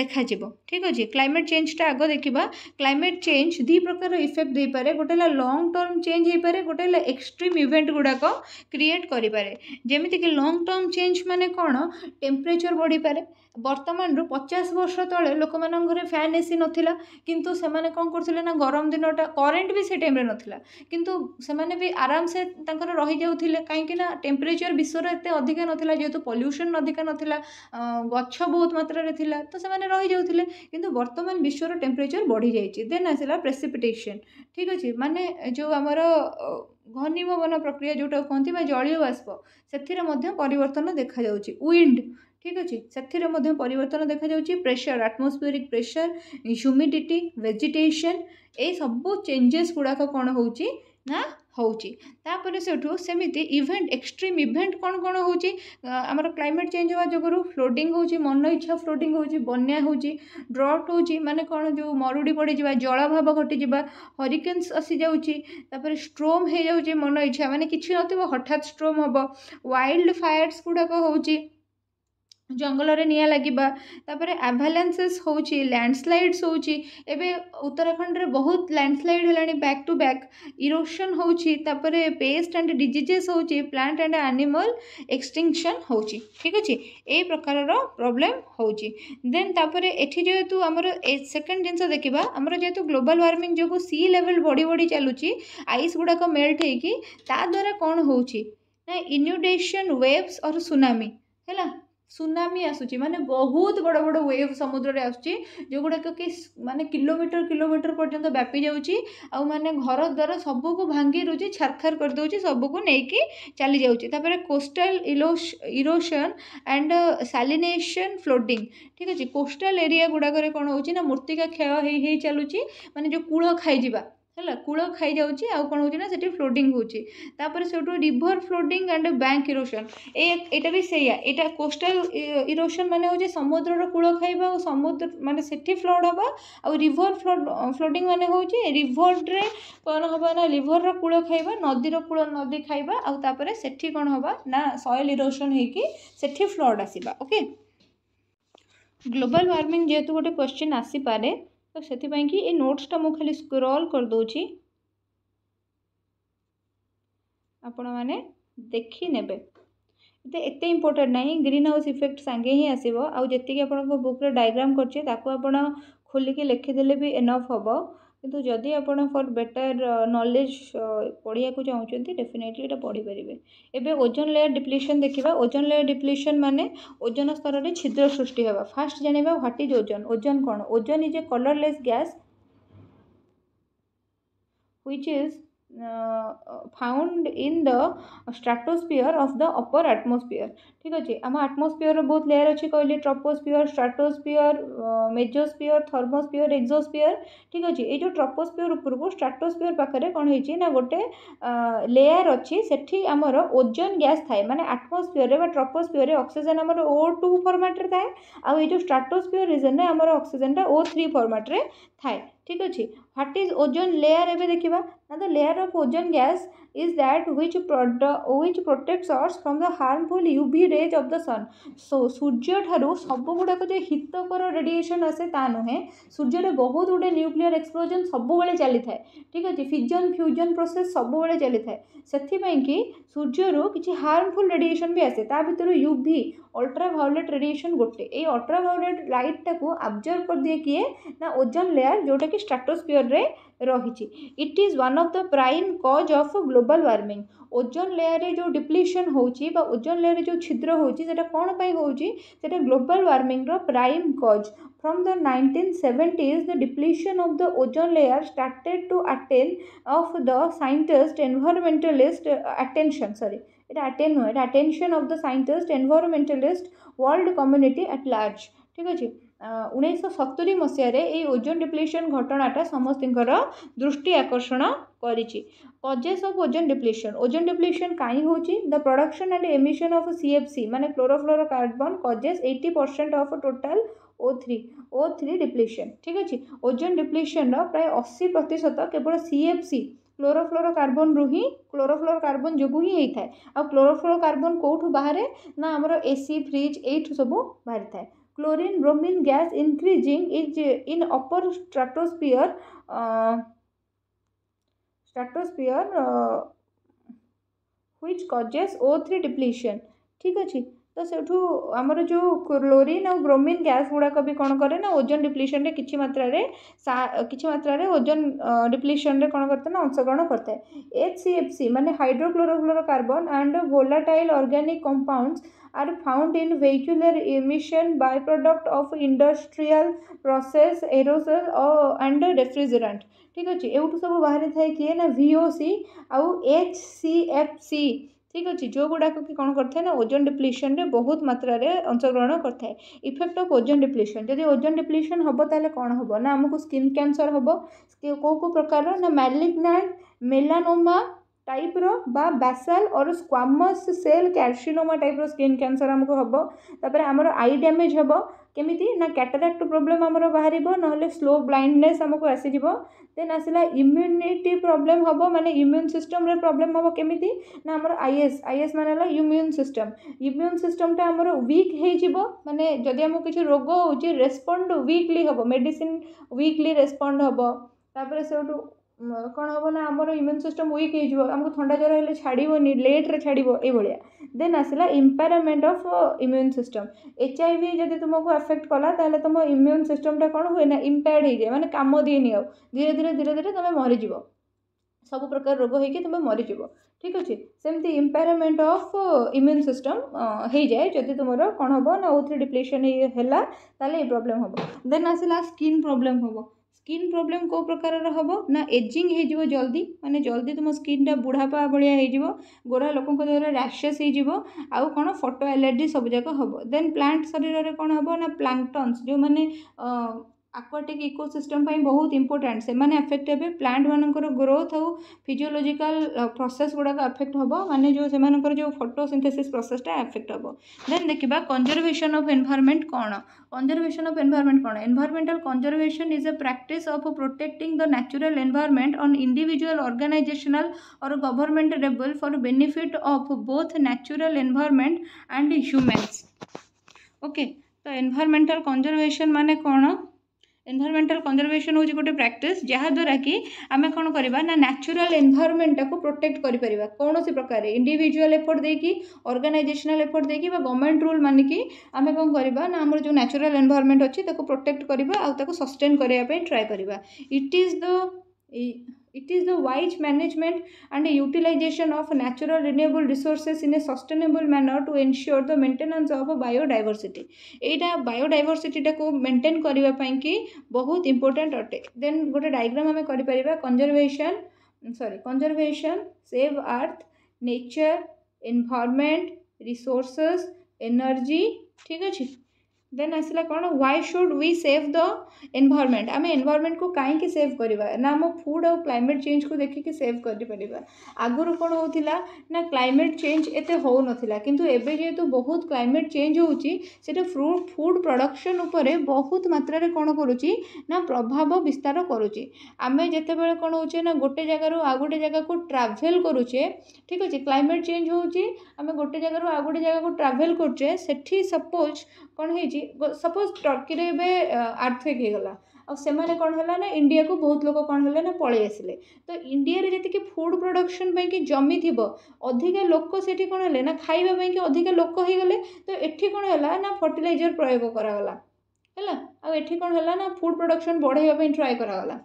ଦେଖାଯିବ ଠିକ୍ ଅଛି କ୍ଲାଇମେଟ୍ ଚେଞ୍ଜଟା ଆଗ ଦେଖିବା କ୍ଲାଇମେଟ୍ ଚେଞ୍ଜ ଦୁଇ ପ୍ରକାର ଇଫେକ୍ଟ ଦେଇପାରେ ଗୋଟେ ହେଲା ଲଙ୍ଗ ଟର୍ମ ଚେଞ୍ଜ ହେଇପାରେ ଗୋଟେ ହେଲା ଏକ୍ସଟ୍ରିମ୍ ଇଭେଣ୍ଟ ଗୁଡ଼ାକ କ୍ରିଏଟ୍ କରିପାରେ ଯେମିତିକି ଲଙ୍ଗ ଟର୍ମ ଚେଞ୍ଜ ମାନେ କ'ଣ ଟେମ୍ପରେଚର୍ ବଢ଼ିପାରେ ବର୍ତ୍ତମାନରୁ ପଚାଶ ବର୍ଷ ତଳେ ଲୋକମାନଙ୍କ ଘରେ ଫ୍ୟାନ୍ ସି ନଥିଲା କିନ୍ତୁ ସେମାନେ କ'ଣ କରୁଥିଲେ ନା ଗରମ ଦିନଟା କରେଣ୍ଟ ବି ସେ ଟାଇମ୍ରେ ନଥିଲା କିନ୍ତୁ ସେମାନେ ବି ଆରାମସେ ତାଙ୍କର ରହିଯାଉଥିଲେ କାହିଁକିନା ଟେମ୍ପରେଚର୍ ବିଶ୍ୱର ଏତେ ଅଧିକା ନଥିଲା ଯେହେତୁ ପଲ୍ୟୁସନ୍ ଅଧିକା ନଥିଲା ଗଛ ବହୁତ ମାତ୍ରାରେ ଥିଲା ତ ସେମାନେ ରହିଯାଉଥିଲେ କିନ୍ତୁ ବର୍ତ୍ତମାନ ବିଶ୍ୱର ଟେମ୍ପରେଚର୍ ବଢ଼ିଯାଇଛି ଦେନ୍ ଆସିଲା ପ୍ରେସିପିଟେସନ୍ ଠିକ୍ ଅଛି ମାନେ ଯେଉଁ ଆମର ଘନୀଭବନ ପ୍ରକ୍ରିୟା ଯେଉଁଟାକୁ କୁହନ୍ତି ବା ଜଳୀୟ ବାଷ୍ପ ସେଥିରେ ମଧ୍ୟ ପରିବର୍ତ୍ତନ ଦେଖାଯାଉଛି ୱିଣ୍ଡ ଠିକ୍ ଅଛି ସେଥିରେ ମଧ୍ୟ ପରିବର୍ତ୍ତନ ଦେଖାଯାଉଛି pressure atmospheric pressure humidity vegetation ଏଇ ସବୁ ଚେଞ୍ଜେସ୍ ଗୁଡ଼ାକ କ'ଣ ହେଉଛି ନା ହେଉଛି ତାପରେ ସେଠୁ ସେମିତି ଇଭେଣ୍ଟ ଏକ୍ସଟ୍ରିମ୍ ଇଭେଣ୍ଟ କ'ଣ କ'ଣ ହେଉଛି ଆମର କ୍ଲାଇମେଟ୍ ଚେଞ୍ଜ ହେବା ଯୋଗୁଁରୁ ଫ୍ଲୋଡ଼ିଂ ହେଉଛି ମନ ଇଚ୍ଛା ଫ୍ଲୋଡ଼ିଂ ହେଉଛି ବନ୍ୟା ହେଉଛି ଡ୍ରଟ୍ ହେଉଛି ମାନେ କ'ଣ ଯେଉଁ ମରୁଡ଼ି ପଡ଼ିଯିବା ଜଳାଭାବ ଘଟିଯିବା ହରିକେନ୍ସ ଆସିଯାଉଛି ତାପରେ ଷ୍ଟ୍ରୋମ୍ ହେଇଯାଉଛି ମନ ଇଚ୍ଛା ମାନେ କିଛି ନଥିବ ହଠାତ୍ ଷ୍ଟ୍ରୋମ୍ ହେବ ୱାଇଲ୍ଡ ଫାୟାର୍ସ ଗୁଡ଼ାକ ହେଉଛି ଜଙ୍ଗଲରେ ନିଆଁ ଲାଗିବା ତା'ପରେ ଆଭାଲାନ୍ସେସ୍ ହେଉଛି ଲ୍ୟାଣ୍ଡସ୍ଲାଇଡ଼୍ସ ହେଉଛି ଏବେ ଉତ୍ତରାଖଣ୍ଡରେ ବହୁତ ଲ୍ୟାଣ୍ଡସ୍ଲାଇଡ଼୍ ହେଲାଣି ବ୍ୟାକ୍ ଟୁ ବ୍ୟାକ୍ ଇରୋସନ୍ ହେଉଛି ତା'ପରେ ପେଷ୍ଟ ଆଣ୍ଡ ଡିଜିଜେସ୍ ହେଉଛି ପ୍ଲାଣ୍ଟ ଆଣ୍ଡ ଆନିମଲ୍ ଏକ୍ସଟିଙ୍କ୍ସନ୍ ହେଉଛି ଠିକ୍ ଅଛି ଏଇ ପ୍ରକାରର ପ୍ରୋବ୍ଲେମ୍ ହେଉଛି ଦେନ୍ ତା'ପରେ ଏଠି ଯେହେତୁ ଆମର ସେକେଣ୍ଡ ଜିନିଷ ଦେଖିବା ଆମର ଯେହେତୁ ଗ୍ଲୋବାଲ୍ ୱାର୍ମିଂ ଯୋଗୁଁ ସି ଲେଭେଲ୍ ବଢ଼ି ବଢ଼ି ଚାଲୁଛି ଆଇସ୍ ଗୁଡ଼ାକ ମେଲ୍ଟ ହେଇକି ତା ଦ୍ୱାରା କ'ଣ ହେଉଛି ନା ଇନ୍ୟୁଡେସନ୍ ୱେଭ୍ସ ଅର୍ ସୁନାମି ହେଲା ସୁନାମି ଆସୁଛି ମାନେ ବହୁତ ବଡ଼ ବଡ଼ ୱେଭ୍ ସମୁଦ୍ରରେ ଆସୁଛି ଯେଉଁଗୁଡ଼ାକ କି ମାନେ କିଲୋମିଟର କିଲୋମିଟର ପର୍ଯ୍ୟନ୍ତ ବ୍ୟାପି ଯାଉଛି ଆଉ ମାନେ ଘର ଦ୍ୱାର ସବୁକୁ ଭାଙ୍ଗି ଦେଉଛି ଛାରଖାର କରିଦେଉଛି ସବୁକୁ ନେଇକି ଚାଲିଯାଉଛି ଯାଉଛି ତାପରେ କୋଷ୍ଟାଲ ଇରୋସନ୍ ଆଣ୍ଡ ସାଲିନେସନ୍ ଫ୍ଲୋଡ଼ିଂ ଠିକ୍ ଅଛି କୋଷ୍ଟାଲ ଏରିଆ ଗୁଡ଼ାକରେ କ'ଣ ହେଉଛି ନା ମୂର୍ତ୍ତିକା କ୍ଷୟ ହେଇ ହେଇ ଚାଲୁଛି ମାନେ ଯେଉଁ କୂଳ ଖାଇଯିବା ହେଲା କୂଳ ଖାଇଯାଉଛି ଆଉ କ'ଣ ହେଉଛି ନା ସେଠି ଫ୍ଲୋଡ଼ିଙ୍ଗ ହେଉଛି ତାପରେ ସେଠୁ river flooding and bank erosion ଏ ଏଇଟା ବି ସେଇଆ ଏଇଟା କୋଷ୍ଟାଲ ଇରୋସନ୍ ମାନେ ହେଉଛି ସମୁଦ୍ରର କୂଳ ଖାଇବା ଆଉ ସମୁଦ୍ର ମାନେ ସେଠି ଫ୍ଲଡ୍ ହେବା ଆଉ ରିଭର୍ ଫ୍ଲୋଡ଼ିଂ ମାନେ ହେଉଛି ରିଭର୍ରେ କ'ଣ ହେବ ନା ରିଭର୍ର କୂଳ ଖାଇବା ନଦୀର କୂଳ ନଦୀ ଖାଇବା ଆଉ ତାପରେ ସେଠି କ'ଣ ହେବା ନା ସଏଲ୍ ଇରୋସନ୍ ହେଇକି ସେଠି ଫ୍ଲଡ୍ ଆସିବା ଓକେ ଗ୍ଲୋବାଲ୍ ୱାର୍ମିଂ ଯେହେତୁ ଗୋଟେ କ୍ୱେଶ୍ଚିନ୍ ଆସିପାରେ ତ ସେଥିପାଇଁକି ଏ ନୋଟ୍ସଟା ମୁଁ ଖାଲି ସ୍କ୍ରଲ୍ କରିଦେଉଛି ଆପଣମାନେ ଦେଖିନେବେ ଏତେ ଏତେ ଇମ୍ପୋର୍ଟାଣ୍ଟ ନାହିଁ ଗ୍ରୀନ୍ ହାଉସ୍ ଇଫେକ୍ଟ ସାଙ୍ଗେ ହିଁ ଆସିବ ଆଉ ଯେତିକି ଆପଣଙ୍କ ବୁକ୍ରେ ଡାଇଗ୍ରାମ୍ କରିଛି ତାକୁ ଆପଣ ଖୋଲିକି ଲେଖିଦେଲେ ବି ଏନଫ୍ ହେବ କିନ୍ତୁ ଯଦି ଆପଣ ଫର୍ ବେଟର୍ ନଲେଜ୍ ପଢ଼ିବାକୁ ଚାହୁଁଛନ୍ତି ଡେଫିନେଟ୍ଲି ଏଇଟା ପଢ଼ିପାରିବେ ଏବେ ଓଜନ ଲେୟାର୍ ଡିପ୍ଲିସନ୍ ଦେଖିବା ଓଜନ ଲେୟାର୍ ଡିପ୍ଲିସନ୍ ମାନେ ଓଜନ ସ୍ତରରେ ଛିଦ୍ର ସୃଷ୍ଟି ହେବା ଫାଷ୍ଟ ଜାଣିବା ହ୍ୱାଟ୍ ଇଜ୍ ଓଜନ ଓଜନ କ'ଣ ozone is a colourless gas which is found in the stratosphere of the upper atmosphere ଠିକ୍ ଅଛି ଆମ ଆଟମୋସ୍ପିୟରର ବହୁତ ଲେୟାର ଅଛି କହିଲେ ଟ୍ରପୋସ୍ପିୟର ଷ୍ଟ୍ରାଟୋସ୍ପିୟର ମେଜୋସ୍ପିୟର ଥର୍ମୋସ୍ପିୟର ଏକ୍ସୋସ୍ପିୟର ଠିକ୍ ଅଛି ଏଇ ଯେଉଁ ଟ୍ରପୋସ୍ପିୟର ଉପରକୁ ଷ୍ଟ୍ରାଟୋସ୍ପିୟର ପାଖରେ କ'ଣ ହେଇଛି ନା ଗୋଟେ ଲେୟାର ଅଛି ସେଠି ଆମର ଓଜନ ଗ୍ୟାସ୍ ଥାଏ ମାନେ ଆଟମୋସ୍ଫିୟରରେ ବା ଟ୍ରପୋସ୍ଫିୟରରେ ଅକ୍ସିଜେନ୍ ଆମର ଓ ଟୁ ଫର୍ମାଟ୍ରେ ଥାଏ ଆଉ ଏଇ ଯେଉଁ ଷ୍ଟ୍ରାଟୋସ୍ଫିୟର ରିଜନ୍ରେ ଆମର ଅକ୍ସିଜେନ୍ଟା ଓ ଥ୍ରୀ ଫର୍ମାଟ୍ରେ ଥାଏ ଠିକ୍ ଅଛି ହ୍ୱାଟ୍ ଇଜ୍ ଓଜୋନ୍ ଲେୟାର ଏବେ ଦେଖିବା Now the layer of ozone gas is that which product which protects us from the harmful UV rays of the sun. So ସୂର୍ଯ୍ୟ ଠାରୁ ସବୁ ଗୁଡ଼ାକ ଯେ ହିତକର ରେଡିଏସନ୍ ଆସେ ତା ନୁହେଁ ସୂର୍ଯ୍ୟରେ ବହୁତ ଗୁଡ଼ିଏ ନ୍ୟୁକ୍ଲିୟର୍ ଏକ୍ସପ୍ଲୋଜନ୍ ସବୁବେଳେ ଚାଲିଥାଏ ଠିକ୍ ଅଛି ଫିଜନ୍ ଫ୍ୟୁଜନ୍ ପ୍ରୋସେସ୍ ସବୁବେଳେ ଚାଲିଥାଏ ସେଥିପାଇଁକି ସୂର୍ଯ୍ୟରୁ କିଛି ହାର୍ମଫୁଲ୍ ରେଡିଏସନ୍ ବି ଆସେ ତା ଭିତରୁ U V ultraviolet radiation ଗୋଟେ ଏଇ ଅଲ୍ଟ୍ରା ଭାଓଲେଟ୍ ଲାଇଟ୍ଟାକୁ ଆବଜର୍ଭ କରିଦିଏ କିଏ ନା ଓଜନ୍ ଲେୟାର୍ ଯେଉଁଟାକି ଷ୍ଟ୍ରାଟୋସ୍ପିୟର୍ରେ ରହିଛି it is one of the prime cause of global warming ozone ଲେୟାରରେ ଯେଉଁ ଡିପ୍ଲିସନ୍ ହେଉଛି ବା ଓଜନ ଲେୟାରରେ ଯେଉଁ ଛିଦ୍ର ହେଉଛି ସେଇଟା କ'ଣ ପାଇଁ ହେଉଛି ସେଇଟା ଗ୍ଲୋବାଲ୍ ୱାର୍ମିଂର prime cause from the 1970s the depletion of the ozone layer started to attain of the scientist environmentalist uh, attention sorry it attain no it attention of the scientist environmentalist world community at large ঠিক আছে ଉଣେଇଶହ ସତୁରି ମସିହାରେ ଏଇ ozone ଡିପ୍ଲେସନ୍ ଘଟଣାଟା ସମସ୍ତଙ୍କର ଦୃଷ୍ଟି ଆକର୍ଷଣ କରିଛି କଜେସ୍ ଅଫ୍ ଓଜନ ଡିପ୍ଲେସନ୍ ଓଜନ ଡିପ୍ଲେସନ୍ କାହିଁ ହେଉଛି the production and emission of C F C ମାନେ chlorofluorocarbon causes eighty percent of total O three O three depletion ଠିକ୍ ଅଛି ଓଜୋନ୍ ଡିପ୍ଲେସନ୍ର ପ୍ରାୟ ଅଶୀ ପ୍ରତିଶତ କେବଳ ସି ଏଫ୍ ସି କ୍ଲୋରୋଫ୍ଲୋରୋ କାର୍ବନରୁ ହିଁ କ୍ଲୋରୋଫ୍ଲୋରୋ କାର୍ବନ ଯୋଗୁଁ ହିଁ ହେଇଥାଏ ଆଉ କ୍ଲୋରୋଫ୍ଲୋରୋ କାର୍ବନ କେଉଁଠୁ ବାହାରେ ନା ଆମର ଏସି ଫ୍ରିଜ୍ ଏଇଠୁ ସବୁ ବାହାରିଥାଏ chlorine bromine gas increasing is in upper stratosphere stratosphere which causes O three depletion ठीक अच्छे ତ ସେଇଠୁ ଆମର ଯେଉଁ କ୍ଲୋରିନ୍ ଆଉ ବ୍ରୋମିନ୍ ଗ୍ୟାସ୍ ଗୁଡ଼ାକ ବି କ'ଣ କରେ ନା ଓଜନ ଡିପ୍ଲିସନ୍ରେ କିଛି ମାତ୍ରାରେ କିଛି ମାତ୍ରାରେ ଓଜନ ଡିପ୍ଲିସନ୍ରେ କ'ଣ କରିଥାଏ ନା ଅଂଶଗ୍ରହଣ କରିଥାଏ ଏଚ୍ ସି ଏଫ୍ ସି ମାନେ hydrochlorofluorocarbon and volatile organic compounds are found in vehicular emission byproduct of industrial process aerosol or and refrigerant ठीक अच्छे एवटू सब बाहरी थाए किए ना भिओसी आउ एच सी एफ सी ଠିକ୍ ଅଛି ଯେଉଁଗୁଡ଼ାକ କି କ'ଣ କରିଥାଏ ନା ଓଜନ ଡିପ୍ଲିସନ୍ରେ ବହୁତ ମାତ୍ରାରେ ଅଂଶଗ୍ରହଣ କରିଥାଏ ଇଫେକ୍ଟ ଅଫ୍ ଓଜନ ଡିପ୍ଲିସନ୍ ଯଦି ଓଜନ ଡିପ୍ଲିସନ୍ ହେବ ତା'ହେଲେ କ'ଣ ହେବ ନା ଆମକୁ ସ୍କିନ୍ କ୍ୟାନ୍ସର୍ ହେବ କେଉଁ କେଉଁ ପ୍ରକାରର ନା ମ୍ୟାଲିଗ୍ନାଣ୍ଟ ମେଲାନୋମା ଟାଇପ୍ର ବା basal or squamous cell carcinoma ଟାଇପ୍ର ସ୍କିନ୍ କ୍ୟାନ୍ସର୍ ଆମକୁ ହେବ ତା'ପରେ ଆମର ଆଇ ଡ୍ୟାମେଜ୍ ହେବ କେମିତି ନା କ୍ୟାଟରାକ୍ଟ ପ୍ରୋବ୍ଲେମ୍ ଆମର ବାହାରିବ ନହେଲେ ସ୍ଲୋ ବ୍ଲାଇଣ୍ଡନେସ୍ ଆମକୁ ଆସିଯିବ ଦେନ୍ ଆସିଲା ଇମ୍ୟୁନିଟି ପ୍ରୋବ୍ଲେମ୍ ହେବ ମାନେ ଇମ୍ୟୁନ୍ ସିଷ୍ଟମ୍ରେ ପ୍ରୋବ୍ଲେମ୍ ହେବ କେମିତି ନା ଆମର ଆଇଏସ୍ ଆଇଏସ୍ ମାନେ ହେଲା ଇମ୍ୟୁନ୍ ସିଷ୍ଟମ୍ ଇମ୍ୟୁନ୍ ସିଷ୍ଟମ୍ଟା ଆମର ୱିକ୍ ହେଇଯିବ ମାନେ ଯଦି ଆମକୁ କିଛି ରୋଗ ହେଉଛି ରେସ୍ପଣ୍ଡ ୱିକ୍ଲି ହେବ ମେଡ଼ିସିନ୍ ୱିକ୍ଲି ରେସ୍ପଣ୍ଡ ହେବ ତାପରେ ସେଇଠୁ କ'ଣ ହେବ ନା ଆମର ଇମ୍ୟୁନ୍ ସିଷ୍ଟମ୍ ୱିକ୍ ହେଇଯିବ ଆମକୁ ଥଣ୍ଡା ଜ୍ୱର ହେଲେ ଛାଡ଼ିବନି ଲେଟ୍ରେ ଛାଡ଼ିବ ଏଇଭଳିଆ ଦେନ୍ ଆସିଲା impairment of immune system H I V ଯଦି ତୁମକୁ ଆଫେକ୍ଟ କଲା ତାହେଲେ ତୁମ ଇମ୍ୟୁନ୍ ସିଷ୍ଟମ୍ଟା କ'ଣ ହୁଏ ନା ଇମ୍ପାୟାର୍ଡ଼ ହେଇଯାଏ ମାନେ କାମ ଦିଏନି ଆଉ ଧୀରେ ଧୀରେ ଧୀରେ ଧୀରେ ତୁମେ ମରିଯିବ ସବୁ ପ୍ରକାର ରୋଗ ହେଇକି ତୁମେ ମରିଯିବ ଠିକ୍ ଅଛି ସେମିତି ଇମ୍ପାୟାରମେଣ୍ଟ ଅଫ୍ ଇମ୍ୟୁନ୍ ସିଷ୍ଟମ୍ ହେଇଯାଏ ଯଦି ତୁମର କ'ଣ ହେବ ନା ଓ ଥ୍ରୀ ଡିପ୍ଲେସନ୍ ହେଲା ତାହେଲେ ଏଇ ପ୍ରୋବ୍ଲେମ୍ ହେବ ଦେନ୍ ଆସିଲା ସ୍କିନ୍ ପ୍ରୋବ୍ଲେମ୍ ହେବ ସ୍କିନ୍ ପ୍ରୋବ୍ଲେମ୍ କେଉଁ ପ୍ରକାରର ହେବ ନା ଏଜିଂ ହେଇଯିବ ଜଲ୍ଦି ମାନେ ଜଲ୍ଦି ତୁମ ସ୍କିନ୍ଟା ବୁଢ଼ାପା ଭଳିଆ ହେଇଯିବ ଗୋରା ଲୋକଙ୍କ ଦେହରେ ରାସେସ୍ ହେଇଯିବ ଆଉ କ'ଣ ଫଟୋ ଆଲର୍ଜି ସବୁଯାକ ହେବ ଦେନ୍ ପ୍ଲାଣ୍ଟ ଶରୀରରେ କ'ଣ ହେବ ନା ପ୍ଲାଙ୍କଟନ୍ସ ଯେଉଁମାନେ आक्वाटिक इकोसिस्टम पर बहुत इंपोर्टाट से मैंने एफेक्ट हे प्लांट मान ग्रोथ हो फिजिओलोजिकाल प्रोसेस गुड़ाक अफेक्ट हे मानने जो से जो फोटोसिंथेसिस प्रोसेसटा एफेक्ट हे देन देखा कंजर्वेशन अफ एनभारमेंट कौन कंजरवेशन अफ एनभारमेंट कौन environmental conservation is a practice of protecting the natural environment on individual organisational और government level for benefit of both natural environment and humans okay तो environmental conservation मान कौन ଏନ୍ଭାରମେଣ୍ଟାଲ conservation ହେଉଛି ଗୋଟେ practice ଯାହାଦ୍ୱାରା କି ଆମେ କ'ଣ କରିବା ନା ନ୍ୟାଚୁରାଲ୍ ଏନ୍ଭାରମେଣ୍ଟଟାକୁ ପ୍ରୋଟେକ୍ଟ କରିପାରିବା କୌଣସି ପ୍ରକାରରେ ଇଣ୍ଡିଭିଜୁଆଲ୍ ଏଫର୍ଟ ଦେଇକି ଅର୍ଗାନାଇଜେସନାଲ୍ ଏଫର୍ଟ ଦେଇକି ବା ଗଭର୍ଣ୍ଣମେଣ୍ଟ ରୁଲ୍ ମାନିକି ଆମେ କ'ଣ କରିବା ନା ଆମର ଯେଉଁ ନ୍ୟାଚୁରାଲ୍ ଏନ୍ଭାରମେଣ୍ଟ ଅଛି ତାକୁ ପ୍ରୋଟେକ୍ଟ କରିବା ଆଉ ତାକୁ ସଷ୍ଟେନ୍ କରିବା ପାଇଁ ଟ୍ରାଏ କରିବା it is the It is the wise management and utilization of natural renewable resources in a sustainable manner to ensure the maintenance of biodiversity. ଏଇଟା biodiversityଟାକୁ maintain କରିବା ପାଇଁ କି ବହୁତ important ଅଟେ ଦେନ୍ ଗୋଟେ ଡାଇଗ୍ରାମ୍ ଆମେ କରିପାରିବା conservation sorry conservation save earth nature environment resources energy ঠিক ଅଛି ଦେନ୍ ଆସିଲା କ'ଣ why should we save the environment ଆମେ ଏନ୍ଭାରମେଣ୍ଟକୁ କାହିଁକି ସେଭ୍ କରିବା ନା ଆମ ଫୁଡ଼୍ ଆଉ କ୍ଲାଇମେଟ୍ ଚେଞ୍ଜକୁ ଦେଖିକି ସେଭ୍ କରିପାରିବା ଆଗରୁ କ'ଣ ହେଉଥିଲା ନା କ୍ଲାଇମେଟ୍ ଚେଞ୍ଜ ଏତେ ହେଉନଥିଲା କିନ୍ତୁ ଏବେ ଯେହେତୁ ବହୁତ କ୍ଲାଇମେଟ୍ ଚେଞ୍ଜ ହେଉଛି ସେଇଟା ଫ୍ରୁଟ୍ ଫୁଡ଼୍ ପ୍ରଡ଼କ୍ସନ୍ ଉପରେ ବହୁତ ମାତ୍ରାରେ କ'ଣ କରୁଛି ନା ପ୍ରଭାବ ବିସ୍ତାର କରୁଛି ଆମେ ଯେତେବେଳେ କ'ଣ ହେଉଛେ ନା ଗୋଟେ ଜାଗାରୁ ଆଉ ଗୋଟେ ଜାଗାକୁ ଟ୍ରାଭେଲ୍ କରୁଛେ ଠିକ୍ ଅଛି କ୍ଲାଇମେଟ୍ ଚେଞ୍ଜ ହେଉଛି ଆମେ ଗୋଟେ ଜାଗାରୁ ଆଉ ଗୋଟେ ଜାଗାକୁ ଟ୍ରାଭେଲ୍ କରୁଛେ ସେଠି ସପୋଜ୍ କ'ଣ ହେଇଛି ହେଇଛି ସପୋଜ୍ ଟର୍କିରେ ଏବେ ଆର୍ଥକ୍ୱେକ୍ ହେଇଗଲା ଆଉ ସେମାନେ କ'ଣ ହେଲା ନା ଇଣ୍ଡିଆକୁ ବହୁତ ଲୋକ କ'ଣ ହେଲେ ନା ପଳେଇ ଆସିଲେ ତ ଇଣ୍ଡିଆରେ ଯେତିକି ଫୁଡ଼୍ ପ୍ରଡ଼କ୍ସନ୍ ପାଇଁକି ଜମି ଥିବ ଅଧିକା ଲୋକ ସେଠି କ'ଣ ହେଲେ ନା ଖାଇବା ପାଇଁକି ଅଧିକା ଲୋକ ହେଇଗଲେ ତ ଏଠି କ'ଣ ହେଲା ନା ଫର୍ଟିଲାଇଜର୍ ପ୍ରୟୋଗ କରାଗଲା ହେଲା ଆଉ ଏଠି କ'ଣ ହେଲା ନା ଫୁଡ଼୍ ପ୍ରଡ଼କ୍ସନ୍ ବଢ଼େଇବା ପାଇଁ ଟ୍ରାଏ କରାଗଲା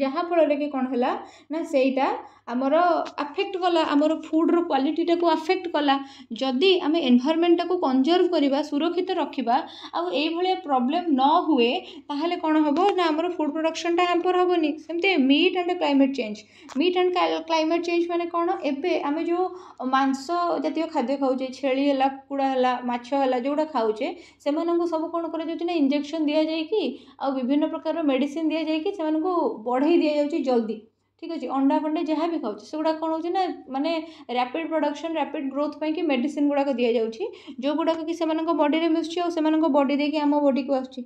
ଯାହାଫଳରେ କି କ'ଣ ହେଲା ନା ସେଇଟା ଆମର ଆଫେକ୍ଟ କଲା ଆମର ଫୁଡ଼୍ର କ୍ୱାଲିଟିଟାକୁ ଆଫେକ୍ଟ କଲା ଯଦି ଆମେ ଏନ୍ଭାରମେଣ୍ଟଟାକୁ କନଜର୍ଭ କରିବା ସୁରକ୍ଷିତ ରଖିବା ଆଉ ଏଇଭଳିଆ ପ୍ରୋବ୍ଲେମ୍ ନ ହୁଏ ତାହେଲେ କ'ଣ ହେବ ନା ଆମର ଫୁଡ଼୍ ପ୍ରଡ଼କ୍ସନଟା ହ୍ୟାମ୍ପର୍ ହେବନି ସେମିତି meat and climate change meat and climate change ମାନେ କ'ଣ ଏବେ ଆମେ ଯେଉଁ ମାଂସ ଜାତୀୟ ଖାଦ୍ୟ ଖାଉଛେ ଛେଳି ହେଲା କୁକୁଡ଼ା ହେଲା ମାଛ ହେଲା ଯେଉଁଟା ଖାଉଛେ ସେମାନଙ୍କୁ ସବୁ କ'ଣ କରାଯାଉଛି ନା ଇଞ୍ଜେକ୍ସନ୍ ଦିଆଯାଇକି ଆଉ ବିଭିନ୍ନ ପ୍ରକାରର ମେଡ଼ିସିନ୍ ଦିଆଯାଇକି ସେମାନଙ୍କୁ ବଢ଼େଇ ଦିଆଯାଉଛି ଜଲ୍ଦି ଠିକ୍ ଅଛି ଅଣ୍ଡା ଫଣ୍ଡା ଯାହା ବି ଖାଉଛି ସେଗୁଡ଼ା କ'ଣ ହେଉଛି ନା ମାନେ ରାପିଡ଼୍ ପ୍ରଡ଼କ୍ସନ୍ ରାପିଡ଼୍ ଗ୍ରୋଥ୍ ପାଇଁକି ମେଡ଼ିସିନ୍ ଗୁଡ଼ାକ ଦିଆଯାଉଛି ଯେଉଁଗୁଡ଼ାକ କି ସେମାନଙ୍କ ବଡ଼ିରେ ମିଶୁଛି ଆଉ ସେମାନଙ୍କ ବଡ଼ି ଦେଇକି ଆମ ବଡ଼ିକୁ ଆସୁଛି